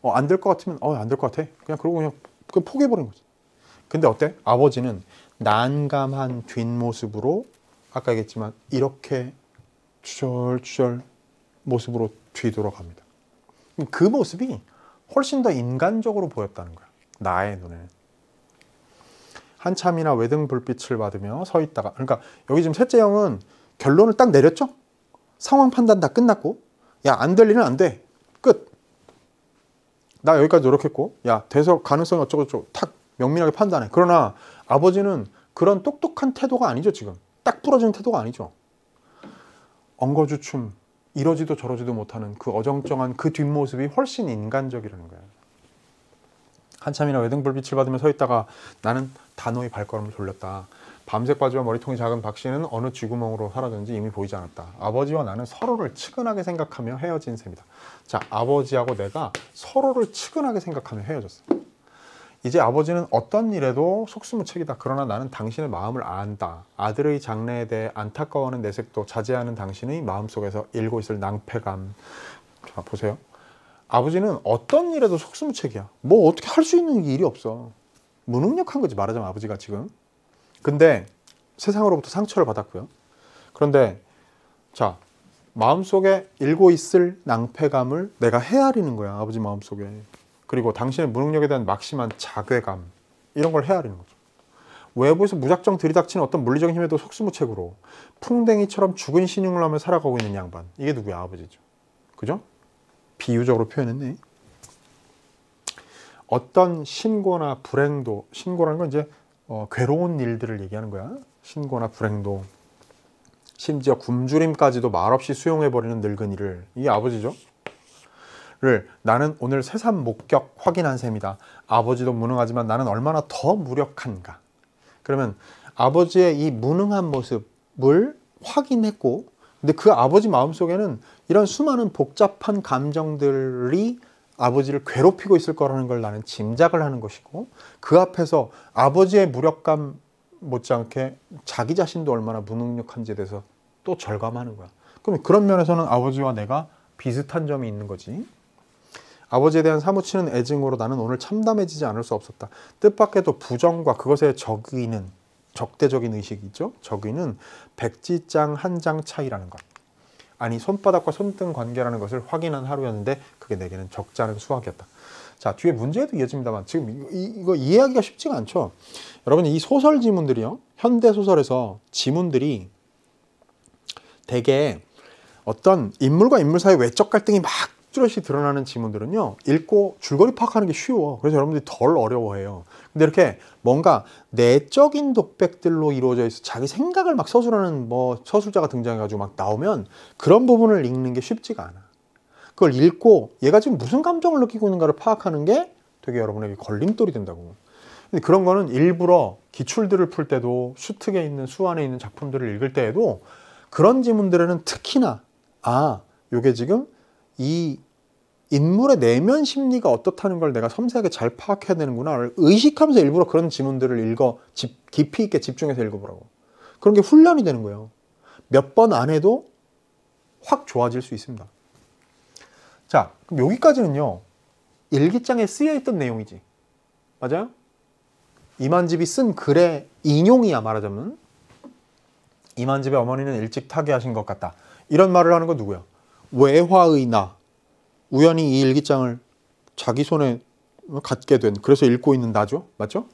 어, 안될것 같으면, 어, 안될것 같아. 그냥 그러고 그냥, 그냥 포기해버린 거지. 근데 어때? 아버지는 난감한 뒷모습으로 아까 얘기했지만 이렇게 추절추절 모습으로 뒤돌아갑니다. 그 모습이 훨씬 더 인간적으로 보였다는 거야. 나의 눈에는. 한참이나 외등 불빛을 받으며 서 있다가 그러니까 여기 지금 셋째 형은 결론을 딱 내렸죠? 상황 판단 다 끝났고 야 안될 일은 안 돼. 끝. 나 여기까지 노력했고 야 돼서 가능성이 어쩌고저쩌고 탁 명민하게 판단해. 그러나 아버지는 그런 똑똑한 태도가 아니죠 지금. 딱 부러지는 태도가 아니죠. 엉거주춤 이러지도 저러지도 못하는 그 어정쩡한 그 뒷모습이 훨씬 인간적이라는 거예요. 한참이나 외등불빛을 받으며 서 있다가 나는 단호히 발걸음을 돌렸다. 밤색 바지와 머리통이 작은 박 씨는 어느 쥐구멍으로 사라졌는지 이미 보이지 않았다. 아버지와 나는 서로를 측은하게 생각하며 헤어진 셈이다. 자, 아버지하고 내가 서로를 측은하게 생각하며 헤어졌어. 이제 아버지는 어떤 일에도 속수무책이다. 그러나 나는 당신의 마음을 안다. 아들의 장래에 대해 안타까워하는 내색도 자제하는 당신의 마음속에서 일고 있을 낭패감. 자, 보세요. 아버지는 어떤 일에도 속수무책이야. 뭐 어떻게 할 수 있는 일이 없어. 무능력한 거지 말하자면 아버지가 지금. 근데 세상으로부터 상처를 받았고요. 그런데 자 마음속에 일고 있을 낭패감을 내가 헤아리는 거야 아버지 마음속에 그리고 당신의 무능력에 대한 막심한 자괴감 이런 걸 헤아리는 거죠. 외부에서 무작정 들이닥치는 어떤 물리적인 힘에도 속수무책으로 풍뎅이처럼 죽은 신용을 하며 살아가고 있는 양반 이게 누구야 아버지죠. 그죠? 비유적으로 표현했네. 어떤 신고나 불행도 신고라는 건 이제 어, 괴로운 일들을 얘기하는 거야. 신고나 불행도 심지어 굶주림까지도 말없이 수용해버리는 늙은이를 이게 아버지죠. 를 나는 오늘 새삼 목격 확인한 셈이다. 아버지도 무능하지만 나는 얼마나 더 무력한가. 그러면 아버지의 이 무능한 모습을 확인했고 근데 그 아버지 마음속에는 이런 수많은 복잡한 감정들이 아버지를 괴롭히고 있을 거라는 걸 나는 짐작을 하는 것이고 그 앞에서 아버지의 무력감 못지않게 자기 자신도 얼마나 무능력한지에 대해서 또 절감하는 거야. 그럼 그런 면에서는 아버지와 내가 비슷한 점이 있는 거지. 아버지에 대한 사무치는 애증으로 나는 오늘 참담해지지 않을 수 없었다. 뜻밖에도 부정과 그것의 적의는 적대적인 의식이죠. 적의는 백지장 한 장 차이라는 것. 아니 손바닥과 손등 관계라는 것을 확인한 하루였는데 그게 내게는 적지 않은 수학이었다. 자 뒤에 문제도 이어집니다만 지금 이, 거 이해하기가 쉽지가 않죠. 여러분 이 소설 지문들이요. 현대 소설에서 지문들이 대개 어떤 인물과 인물 사이 외적 갈등이 막 뚜렷이 드러나는 지문들은요 읽고 줄거리 파악하는 게 쉬워 그래서 여러분들이 덜 어려워해요 근데 이렇게 뭔가 내적인 독백들로 이루어져 있어 자기 생각을 막 서술하는 뭐 서술자가 등장해 가지고 막 나오면 그런 부분을 읽는 게 쉽지가 않아 그걸 읽고 얘가 지금 무슨 감정을 느끼고 있는가를 파악하는 게 되게 여러분에게 걸림돌이 된다고 근데 그런 거는 일부러 기출들을 풀 때도 수특에 있는 수 안에 있는 작품들을 읽을 때에도 그런 지문들에는 특히나 아 요게 지금 이 인물의 내면 심리가 어떻다는 걸 내가 섬세하게 잘 파악해야 되는구나 의식하면서 일부러 그런 지문들을 읽어 집, 깊이 있게 집중해서 읽어보라고 그런 게 훈련이 되는 거예요 몇 번 안 해도 확 좋아질 수 있습니다 자 그럼 여기까지는요 일기장에 쓰여있던 내용이지 맞아요? 이만집이 쓴 글의 인용이야 말하자면 이만집의 어머니는 일찍 타계하신 것 같다 이런 말을 하는 건 누구야? 외화의나 우연히 이 일기장을 자기 손에 갖게 된 그래서 읽고 있는 나죠. 맞죠?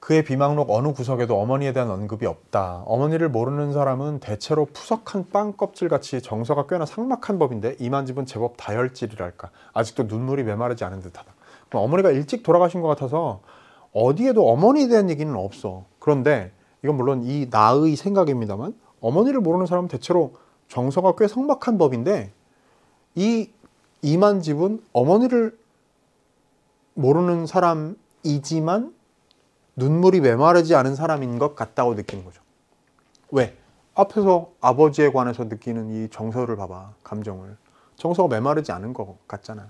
그의 비망록 어느 구석에도 어머니에 대한 언급이 없다. 어머니를 모르는 사람은 대체로 푸석한 빵 껍질같이 정서가 꽤나 삭막한 법인데 이만 집은 제법 다혈질이랄까. 아직도 눈물이 메마르지 않은 듯하다. 그럼 어머니가 일찍 돌아가신 것 같아서 어디에도 어머니에 대한 얘기는 없어. 그런데 이건 물론 이 나의 생각입니다만 어머니를 모르는 사람은 대체로 정서가 꽤 성박한 법인데 이 이만 집은 어머니를 모르는 사람이지만 눈물이 메마르지 않은 사람인 것 같다고 느끼는 거죠. 왜? 앞에서 아버지에 관해서 느끼는 이 정서를 봐봐, 감정을. 정서가 메마르지 않은 것 같잖아요.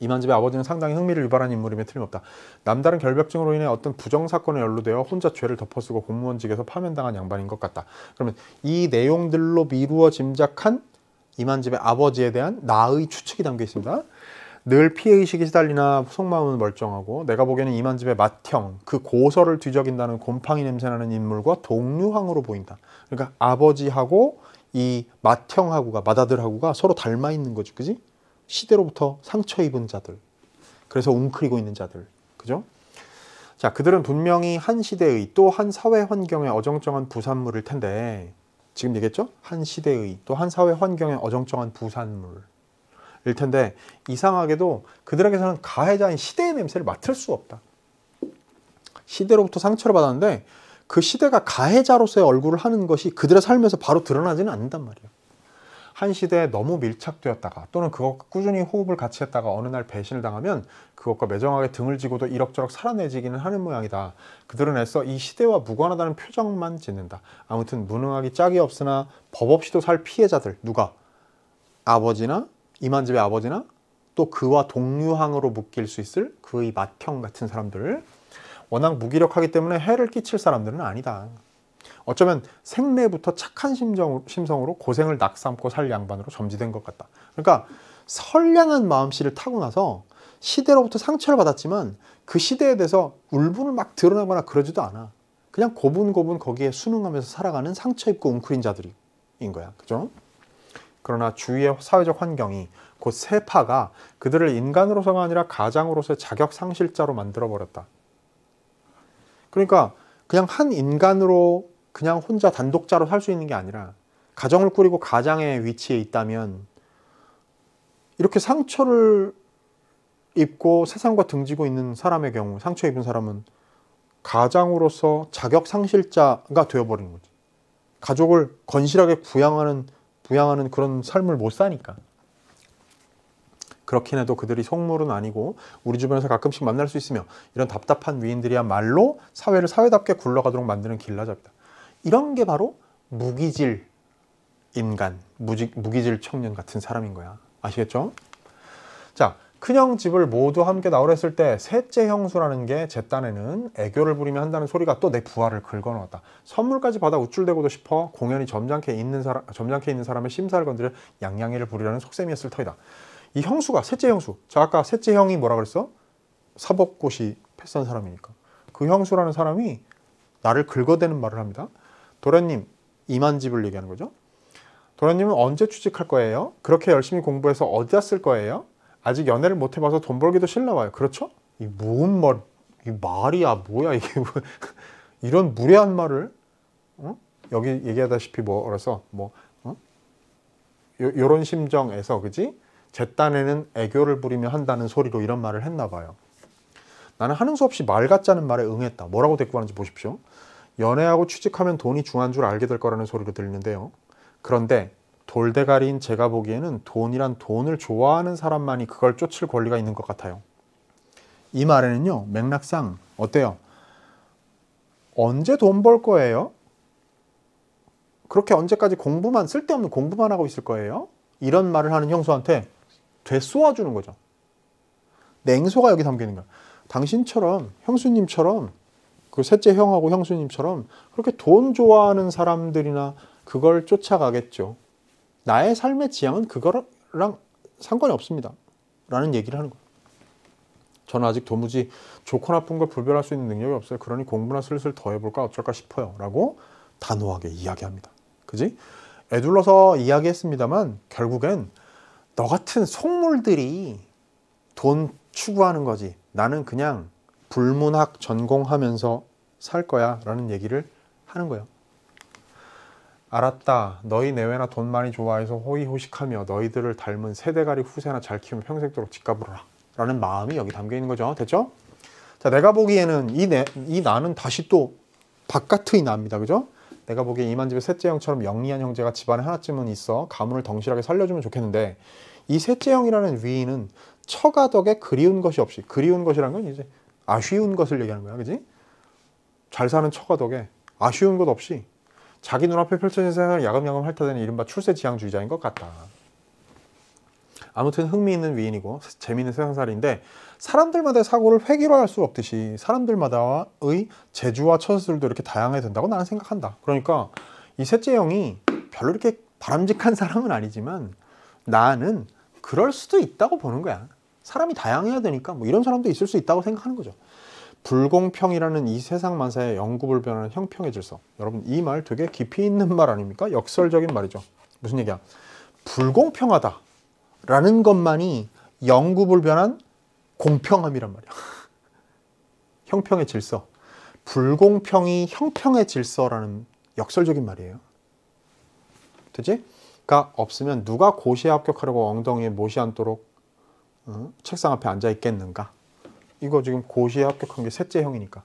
이만집의 아버지는 상당히 흥미를 유발한 인물임에 틀림없다. 남다른 결벽증으로 인해 어떤 부정사건에 연루되어 혼자 죄를 덮어쓰고 공무원직에서 파면당한 양반인 것 같다. 그러면 이 내용들로 미루어 짐작한 이만집의 아버지에 대한 나의 추측이 담겨 있습니다. 늘 피해의식이 시달리나 속마음은 멀쩡하고 내가 보기에는 이만집의 맏형, 그 고서를 뒤적인다는 곰팡이 냄새나는 인물과 동류황으로 보인다. 그러니까 아버지하고 이 맏형하고가, 맏아들하고가 서로 닮아있는 거지, 그지? 시대로부터 상처 입은 자들. 그래서 웅크리고 있는 자들. 그죠? 자, 그들은 분명히 한 시대의 또 한 사회 환경의 어정쩡한 부산물일 텐데 지금 얘기했죠? 한 시대의 또 한 사회 환경의 어정쩡한 부산물일 텐데 이상하게도 그들에게서는 가해자인 시대의 냄새를 맡을 수 없다. 시대로부터 상처를 받았는데 그 시대가 가해자로서의 얼굴을 하는 것이 그들의 삶에서 바로 드러나지는 않는단 말이에요. 한 시대에 너무 밀착되었다가 또는 그것과 꾸준히 호흡을 같이 했다가 어느 날 배신을 당하면 그것과 매정하게 등을 지고도 이럭저럭 살아내지기는 하는 모양이다. 그들은 애써 이 시대와 무관하다는 표정만 짓는다. 아무튼 무능하기 짝이 없으나 법 없이도 살 피해자들 누가 아버지나 이만집의 아버지나 또 그와 동류항으로 묶일 수 있을 그의 맏형 같은 사람들 워낙 무기력하기 때문에 해를 끼칠 사람들은 아니다. 어쩌면 생내부터 착한 심정, 심성으로 고생을 낙삼고 살 양반으로 점지된 것 같다. 그러니까 선량한 마음씨를 타고 나서 시대로부터 상처를 받았지만 그 시대에 대해서 울분을 막드러나거나 그러지도 않아. 그냥 고분고분 거기에 순응하면서 살아가는 상처 입고 웅크린 자들인 거야. 그죠? 그러나 주위의 사회적 환경이 곧 세파가 그들을 인간으로서가 아니라 가장으로서의 자격 상실자로 만들어 버렸다. 그러니까 그냥 한 인간으로 그냥 혼자 단독자로 살 수 있는 게 아니라 가정을 꾸리고 가장의 위치에 있다면 이렇게 상처를 입고 세상과 등지고 있는 사람의 경우 상처 입은 사람은 가장으로서 자격 상실자가 되어버리는 거죠 가족을 건실하게 부양하는 부양하는 그런 삶을 못 사니까. 그렇긴 해도 그들이 속물은 아니고 우리 주변에서 가끔씩 만날 수 있으며 이런 답답한 위인들이야말로 사회를 사회답게 굴러가도록 만드는 길라잡이다. 이런 게 바로 무기질 인간, 무지, 무기질 청년 같은 사람인 거야. 아시겠죠? 자, 큰형 집을 모두 함께 나오라 했을 때 셋째 형수라는 게 제 딴에는 애교를 부리며 한다는 소리가 또 내 부하를 긁어넣었다. 선물까지 받아 우쭐대고도 싶어 공연이 점잖게 있는 사람, 점잖게 있는 사람의 심사를 건드려 양양이를 부리려는 속셈이었을 터이다. 이 형수가 셋째 형수. 저 아까 셋째 형이 뭐라 그랬어? 사법고시 패스한 사람이니까. 그 형수라는 사람이 나를 긁어대는 말을 합니다. 도련님, 이만집을 얘기하는 거죠. 도련님은 언제 취직할 거예요? 그렇게 열심히 공부해서 어디다 쓸 거예요? 아직 연애를 못 해봐서 돈 벌기도 실나봐요. 그렇죠? 이 무슨 말, 이 말이야, 뭐야, 이게 뭐, 이런 무례한 말을, 어? 여기 얘기하다시피 뭐, 그래서 뭐, 어? 요, 요 심정에서, 그지? 제 딴에는 애교를 부리며 한다는 소리로 이런 말을 했나 봐요. 나는 하는 수 없이 말 같지 않은 말에 응했다. 뭐라고 대꾸하는지 보십시오. 연애하고 취직하면 돈이 중요한 줄 알게 될 거라는 소리로 들리는데요. 그런데 돌대가리인 제가 보기에는 돈이란 돈을 좋아하는 사람만이 그걸 쫓을 권리가 있는 것 같아요. 이 말에는요, 맥락상 어때요? 언제 돈 벌 거예요? 그렇게 언제까지 공부만 쓸데없는 공부만 하고 있을 거예요? 이런 말을 하는 형수한테 되쏘아주는 거죠. 냉소가 여기 담겨 있는 거예요 당신처럼 형수님처럼 그 셋째 형하고 형수님처럼 그렇게 돈 좋아하는 사람들이나 그걸 쫓아가겠죠. 나의 삶의 지향은 그거랑 상관이 없습니다. 라는 얘기를 하는 거예요. 저는 아직 도무지 좋고 나쁜 걸 분별할 수 있는 능력이 없어요. 그러니 공부나 슬슬 더 해볼까 어쩔까 싶어요. 라고 단호하게 이야기합니다. 그지? 애둘러서 이야기했습니다만 결국엔 너 같은 속물들이 돈 추구하는 거지. 나는 그냥 불문학 전공하면서 살 거야 라는 얘기를 하는 거예요. 알았다. 너희 내외나 돈 많이 좋아해서 호의호식하며 너희들을 닮은 세대가리 후세나 잘 키우면 평생도록 집값으로라 라는 마음이 여기 담겨 있는 거죠. 됐죠? 자, 내가 보기에는 이, 내, 이 나는 다시 또 바깥의 나입니다. 그죠? 내가 보기에 이만집의 셋째 형처럼 영리한 형제가 집안에 하나쯤은 있어 가문을 덩실하게 살려주면 좋겠는데 이 셋째 형이라는 위인은 처가덕에 그리운 것이 없이 그리운 것이란건 이제 아쉬운 것을 얘기하는 거야. 그지? 잘 사는 처가 덕에 아쉬운 것 없이 자기 눈앞에 펼쳐진 세상을 야금야금 핥아대는 이른바 출세지향주의자인 것 같다. 아무튼 흥미있는 위인이고 재미있는 세상살인데 사람들마다의 사고를 획일화할 수 없듯이 사람들마다의 재주와 처들도 이렇게 다양해 된다고 나는 생각한다. 그러니까 이 셋째 형이 별로 이렇게 바람직한 사람은 아니지만 나는 그럴 수도 있다고 보는 거야. 사람이 다양해야 되니까 뭐 이런 사람도 있을 수 있다고 생각하는 거죠. 불공평이라는 이 세상 만사의 영구불변한 형평의 질서. 여러분 이 말 되게 깊이 있는 말 아닙니까? 역설적인 말이죠. 무슨 얘기야? 불공평하다라는 것만이 영구불변한 공평함이란 말이야. 형평의 질서. 불공평이 형평의 질서라는 역설적인 말이에요. 되지? 가 그러니까 없으면 누가 고시에 합격하려고 엉덩이에 못이 앉도록 어? 책상 앞에 앉아 있겠는가? 이거 지금 고시에 합격한 게 셋째 형이니까.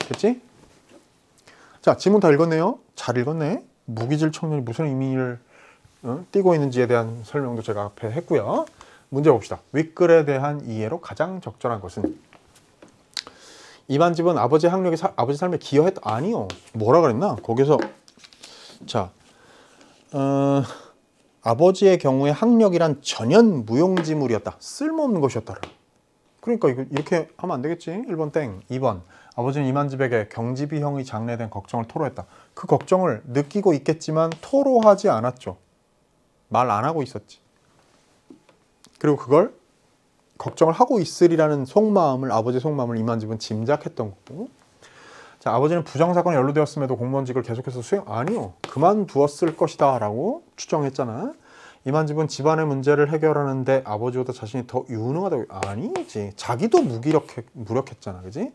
됐지? 자, 지문 다 읽었네요. 잘 읽었네. 무기질 청년이 무슨 의미를 어? 띄고 있는지에 대한 설명도 제가 앞에 했고요. 문제 봅시다. 윗글에 대한 이해로 가장 적절한 것은 이반 집은 아버지 학력에 사, 아버지 삶에 기여했다. 아니요. 뭐라 그랬나? 거기서 자, 어... 아버지의 경우에 학력이란 전연 무용지물이었다. 쓸모없는 것이었다. 그러니까 이렇게 하면 안 되겠지. 1번 땡, 2번 아버지는 이만집에게 경지비형이 장래된 걱정을 토로했다. 그 걱정을 느끼고 있겠지만 토로하지 않았죠. 말 안 하고 있었지. 그리고 그걸 걱정을 하고 있으리라는 속마음을 아버지 속마음을 이만집은 짐작했던 거고 자, 아버지는 부정사건에 연루되었음에도 공무원직을 계속해서 수행 아니요 그만두었을 것이다 라고 추정했잖아 이만집은 집안의 문제를 해결하는데 아버지보다 자신이 더 유능하다고 아니지 자기도 무기력해 무력했잖아 그지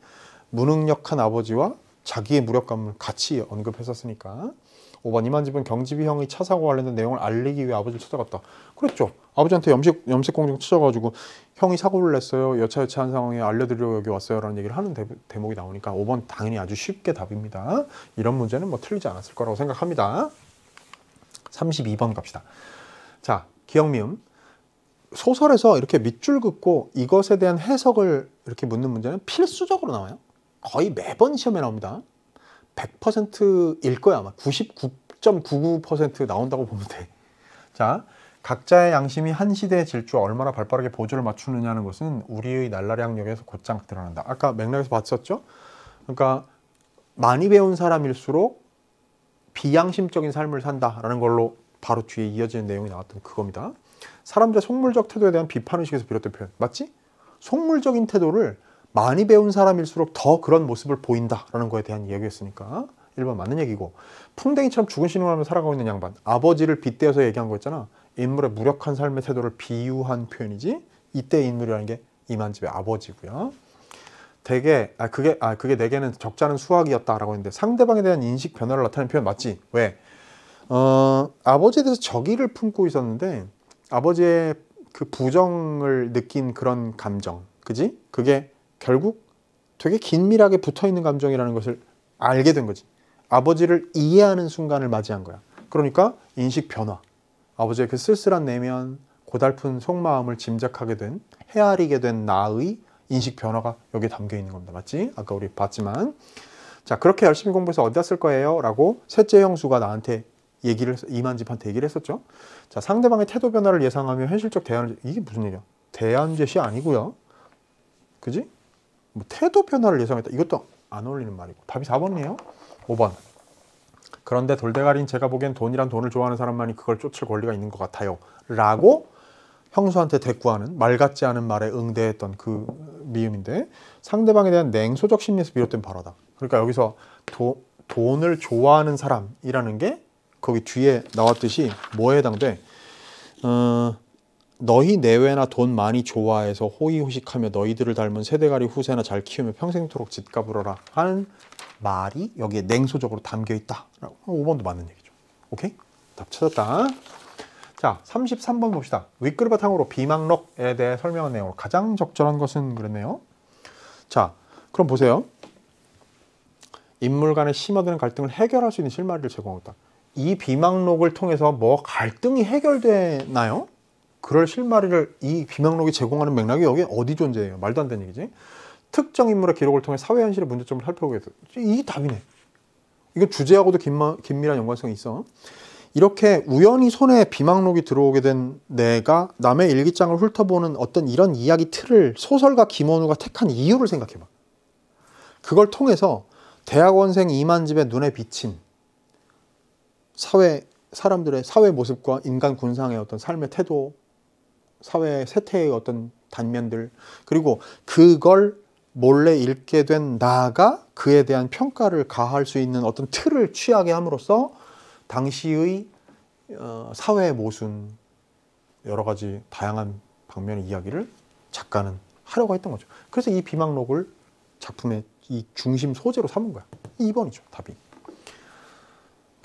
무능력한 아버지와 자기의 무력감을 같이 언급했었으니까 5번 이만집은 경집이형의차 사고 관련된 내용을 알리기 위해 아버지를 찾아갔다. 그랬죠. 아버지한테 염색, 염색공정 찾아가지고 형이 사고를 냈어요. 여차여차한 상황에 알려드리려고 여기 왔어요. 라는 얘기를 하는 대, 목이 나오니까 5번 당연히 아주 쉽게 답입니다. 이런 문제는 뭐 틀리지 않았을 거라고 생각합니다. 32번 갑시다. 자, 기억미음. 소설에서 이렇게 밑줄 긋고 이것에 대한 해석을 이렇게 묻는 문제는 필수적으로 나와요. 거의 매번 시험에 나옵니다. 100%일 거야 아마 99.99% 나온다고 보면 돼. 자, 각자의 양심이 한 시대의 질주와 얼마나 발빠르게 보조를 맞추느냐는 것은 우리의 날라리 학력에서 곧장 드러난다. 아까 맥락에서 봤었죠? 그러니까 많이 배운 사람일수록 비양심적인 삶을 산다라는 걸로 바로 뒤에 이어지는 내용이 나왔던 그겁니다. 사람들의 속물적 태도에 대한 비판의식에서 비롯된 표현. 맞지? 속물적인 태도를 많이 배운 사람일수록 더 그런 모습을 보인다라는 거에 대한 이야기였으니까 1번 맞는 얘기고 풍뎅이처럼 죽은 신호를 하며 살아가고 있는 양반 아버지를 빗대어서 얘기한 거 있잖아 인물의 무력한 삶의 태도를 비유한 표현이지 이때 인물이라는 게 이만집의 아버지고요 되게 아 그게 아 그게 내게는 적잖은 수학이었다라고 했는데 상대방에 대한 인식 변화를 나타내는 표현 맞지 왜 어, 아버지에 대해서 적의를 품고 있었는데 아버지의 그 부정을 느낀 그런 감정 그지 그게 결국 되게 긴밀하게 붙어 있는 감정이라는 것을 알게 된 거지. 아버지를 이해하는 순간을 맞이한 거야. 그러니까 인식 변화. 아버지의 그 쓸쓸한 내면, 고달픈 속마음을 짐작하게 된, 헤아리게 된 나의 인식 변화가 여기에 담겨 있는 겁니다. 맞지? 아까 우리 봤지만. 자, 그렇게 열심히 공부해서 어디다 쓸 거예요? 라고 셋째 형수가 나한테 얘기를, 이만집한테 얘기를 했었죠. 자, 상대방의 태도 변화를 예상하며 현실적 대안을, 이게 무슨 얘기야? 대안제시 아니고요. 그지? 뭐 태도 변화를 예상했다. 이것도 안 어울리는 말이고. 답이 4번이에요. 5번. 그런데 돌대가리는 제가 보기엔 돈이란 돈을 좋아하는 사람만이 그걸 쫓을 권리가 있는 것 같아요. 라고 형수한테 대꾸하는 말 같지 않은 말에 응대했던 그 미음인데 상대방에 대한 냉소적 심리에서 비롯된 발화다. 그러니까 여기서 도, 돈을 좋아하는 사람이라는 게 거기 뒤에 나왔듯이 뭐에 해당돼? 어, 너희 내외나 돈 많이 좋아해서 호의호식하며 너희들을 닮은 세대가리 후세나 잘 키우며 평생토록 짓가부러라 하는 말이 여기에 냉소적으로 담겨 있다. 5번도 어, 맞는 얘기죠. 오케이? 답 찾았다. 자, 33번 봅시다. 윗글 바탕으로 비망록에 대해 설명한 내용으 가장 적절한 것은 그랬네요. 자, 그럼 보세요. 인물 간에 심어드는 갈등을 해결할 수 있는 실마리를 제공했다이 비망록을 통해서 뭐 갈등이 해결되나요? 그럴 실마리를 이 비망록이 제공하는 맥락이 여기 어디 존재해요? 말도 안 되는 얘기지. 특정 인물의 기록을 통해 사회 현실의 문제점을 살펴보겠다. 이 답이네. 이거 주제하고도 긴마, 긴밀한 연관성이 있어. 이렇게 우연히 손에 비망록이 들어오게 된 내가 남의 일기장을 훑어보는 어떤 이런 이야기 틀을 소설가 김원우가 택한 이유를 생각해봐. 그걸 통해서 대학원생 이만집의 눈에 비친 사회 사람들의 사회 모습과 인간 군상의 어떤 삶의 태도 사회 세태의 어떤 단면들 그리고 그걸 몰래 읽게 된 나가 그에 대한 평가를 가할 수 있는 어떤 틀을 취하게 함으로써 당시의 어, 사회 모순 여러 가지 다양한 방면의 이야기를 작가는 하려고 했던 거죠. 그래서 이 비망록을 작품의 이 중심 소재로 삼은 거야. 2번이죠, 답이.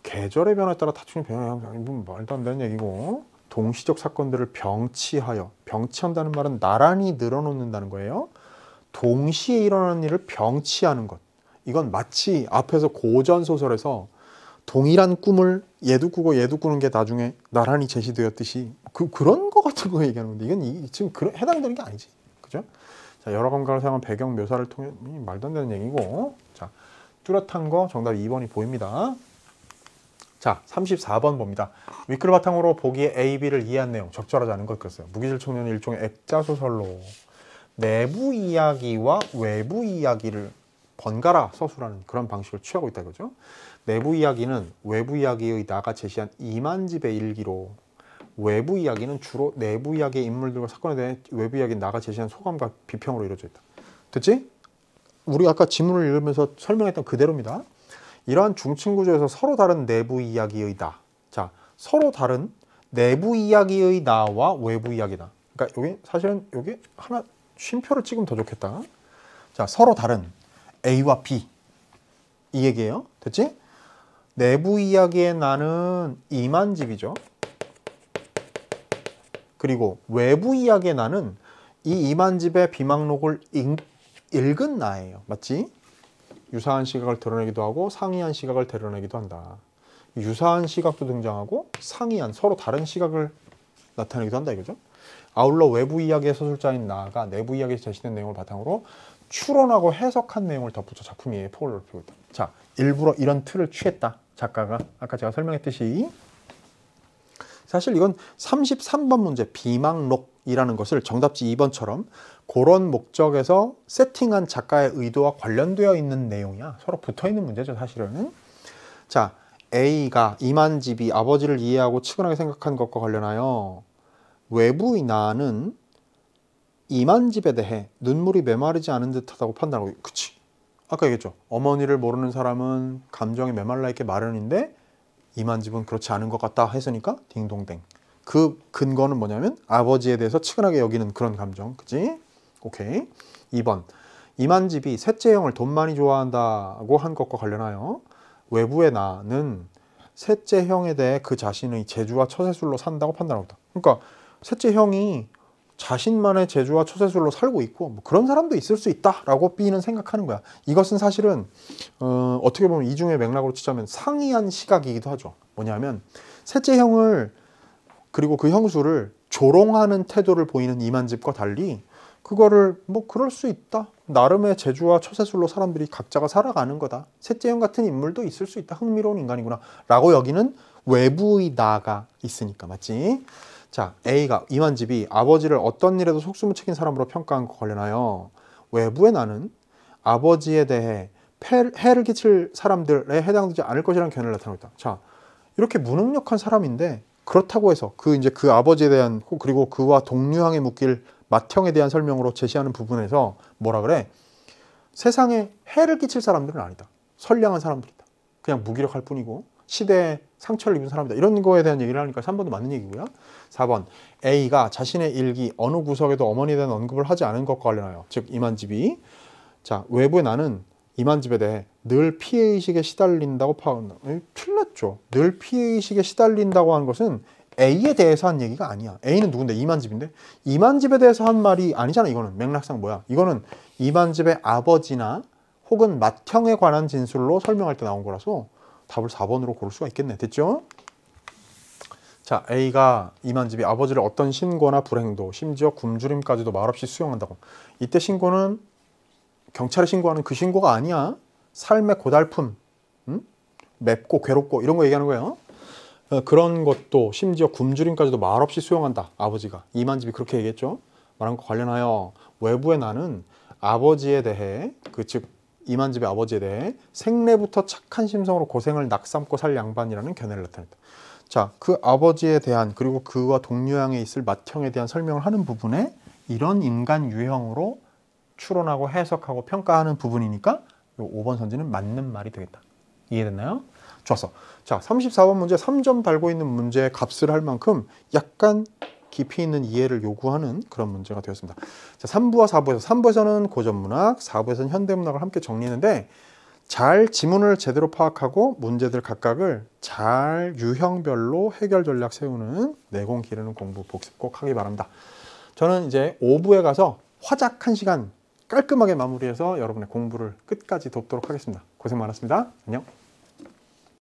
계절의 변화에 따라 다춤이 변화하는 건 뭐 말도 안 되는 얘기고 동시적 사건들을 병치하여 병치한다는 말은 나란히 늘어놓는다는 거예요. 동시에 일어나는 일을 병치하는 것. 이건 마치 앞에서 고전 소설에서 동일한 꿈을 얘도 꾸고 얘도 꾸는 게 나중에 나란히 제시되었듯이 그, 그런 거 같은 거 얘기하는 건데 이건 이, 지금 그 해당되는 게 아니지. 그죠? 자, 여러 감각을 사용한 배경 묘사를 통해 말도 안 되는 얘기고 자, 뚜렷한 거 정답 2번이 보입니다. 자, 34번 봅니다. 위크를 바탕으로 보기에 A, B를 이해한 내용, 적절하지 않은 것 그랬어요. 무기질 청년은 일종의 액자소설로 내부 이야기와 외부 이야기를 번갈아 서술하는 그런 방식을 취하고 있다 그죠 내부 이야기는 외부 이야기의 나가 제시한 이만집의 일기로 외부 이야기는 주로 내부 이야기의 인물들과 사건에 대해 외부 이야기는 나가 제시한 소감과 비평으로 이루어져 있다. 됐지? 우리 아까 지문을 읽으면서 설명했던 그대로입니다. 이러한 중층 구조에서 서로 다른 내부 이야기의 나. 자, 서로 다른 내부 이야기의 나와 외부 이야기 나. 그러니까 여기 사실은 여기 하나 쉼표를 찍으면 더 좋겠다. 자, 서로 다른 A와 B 이 얘기예요. 됐지? 내부 이야기의 나는 이만집이죠. 그리고 외부 이야기의 나는 이 이만집의 비망록을 읽, 읽은 나예요. 맞지? 유사한 시각을 드러내기도 하고 상이한 시각을 드러내기도 한다. 유사한 시각도 등장하고 상이한 서로 다른 시각을 나타내기도 한다 이거죠. 아울러 외부 이야기의 서술자인 나가 내부 이야기에 제시된 내용을 바탕으로 추론하고 해석한 내용을 덧붙여 작품이 폭을 넓히고 있다. 자, 일부러 이런 틀을 취했다. 작가가 아까 제가 설명했듯이 사실 이건 33번 문제 비망록 이라는 것을 정답지 2번처럼 그런 목적에서 세팅한 작가의 의도와 관련되어 있는 내용이야. 서로 붙어 있는 문제죠, 사실은. 자, A가 이만집이 아버지를 이해하고 측은하게 생각한 것과 관련하여 외부의나는 이만집에 대해 눈물이 메마르지 않은 듯하다고 판단하고 그치 아까 얘기했죠 어머니를 모르는 사람은 감정이 메말라 있게 마련인데 이만집은 그렇지 않은 것 같다 했으니까 딩동댕 그 근거는 뭐냐면 아버지에 대해서 측은하게 여기는 그런 감정. 그치 오케이. 2번. 이만집이 셋째 형을 돈 많이 좋아한다고 한 것과 관련하여 외부의 나는 셋째 형에 대해 그 자신의 재주와 처세술로 산다고 판단합니다 그러니까 셋째 형이 자신만의 재주와 처세술로 살고 있고 뭐 그런 사람도 있을 수 있다라고 B는 생각하는 거야. 이것은 사실은 어, 어떻게 보면 이중의 맥락으로 치자면 상이한 시각이기도 하죠. 뭐냐면 셋째 형을 그리고 그 형수를 조롱하는 태도를 보이는 이만집과 달리 그거를 뭐 그럴 수 있다. 나름의 재주와 처세술로 사람들이 각자가 살아가는 거다. 셋째 형 같은 인물도 있을 수 있다. 흥미로운 인간이구나. 라고 여기는 외부의 나가 있으니까 맞지? 자 A가 이만집이 아버지를 어떤 일에도 속수무책인 사람으로 평가한 거 관련하여 외부의 나는 아버지에 대해 해를 끼칠 사람들에 해당되지 않을 것이라는 견해를 나타내고 있다. 자 이렇게 무능력한 사람인데 그렇다고 해서 그 이제 그 아버지에 대한 그리고 그와 동류항의 묶일 맏형에 대한 설명으로 제시하는 부분에서 뭐라 그래? 세상에 해를 끼칠 사람들은 아니다. 선량한 사람들이다. 그냥 무기력할 뿐이고 시대에 상처를 입은 사람이다. 이런 거에 대한 얘기를 하니까 3번도 맞는 얘기고요. 4번 A가 자신의 일기 어느 구석에도 어머니에 대한 언급을 하지 않은 것과 관련하여 즉 이만집이 자 외부의 나는 이만 집에 대해 늘 피해의식에 시달린다고 파운다. 예, 틀렸죠. 늘 피해의식에 시달린다고 한 것은 A에 대해서 한 얘기가 아니야. A는 누군데? 이만집인데? 이만집에 대해서 한 말이 아니잖아. 이거는 맥락상 뭐야? 이거는 이만집의 아버지나 혹은 맏형에 관한 진술로 설명할 때 나온 거라서 답을 4번으로 고를 수가 있겠네. 됐죠? 자, A가 이만집이 아버지를 어떤 신고나 불행도 심지어 굶주림까지도 말없이 수용한다고. 이때 신고는 경찰에 신고하는 그 신고가 아니야. 삶의 고달픔, 음? 맵고 괴롭고 이런 거 얘기하는 거예요. 어, 그런 것도 심지어 굶주림까지도 말없이 수용한다. 아버지가 이만집이 그렇게 얘기했죠. 말한 거 관련하여 외부의 나는 아버지에 대해 그 즉 이만집의 아버지에 대해 생내부터 착한 심성으로 고생을 낙삼고 살 양반이라는 견해를 나타냈다. 자, 그 아버지에 대한 그리고 그와 동료양에 있을 맏형에 대한 설명을 하는 부분에 이런 인간 유형으로 추론하고 해석하고 평가하는 부분이니까 요 5번 선지는 맞는 말이 되겠다. 이해됐나요? 좋았어. 자, 34번 문제 3점 달고 있는 문제의 값을 할 만큼 약간 깊이 있는 이해를 요구하는 그런 문제가 되었습니다. 자, 3부와 4부에서 3부에서는 고전문학, 4부에서는 현대문학을 함께 정리했는데 잘 지문을 제대로 파악하고 문제들 각각을 잘 유형별로 해결 전략 세우는 내공 기르는 공부 복습 꼭 하기 바랍니다. 저는 이제 5부에 가서 화작 한시간 깔끔하게 마무리해서 여러분의 공부를 끝까지 돕도록 하겠습니다. 고생 많았습니다. 안녕.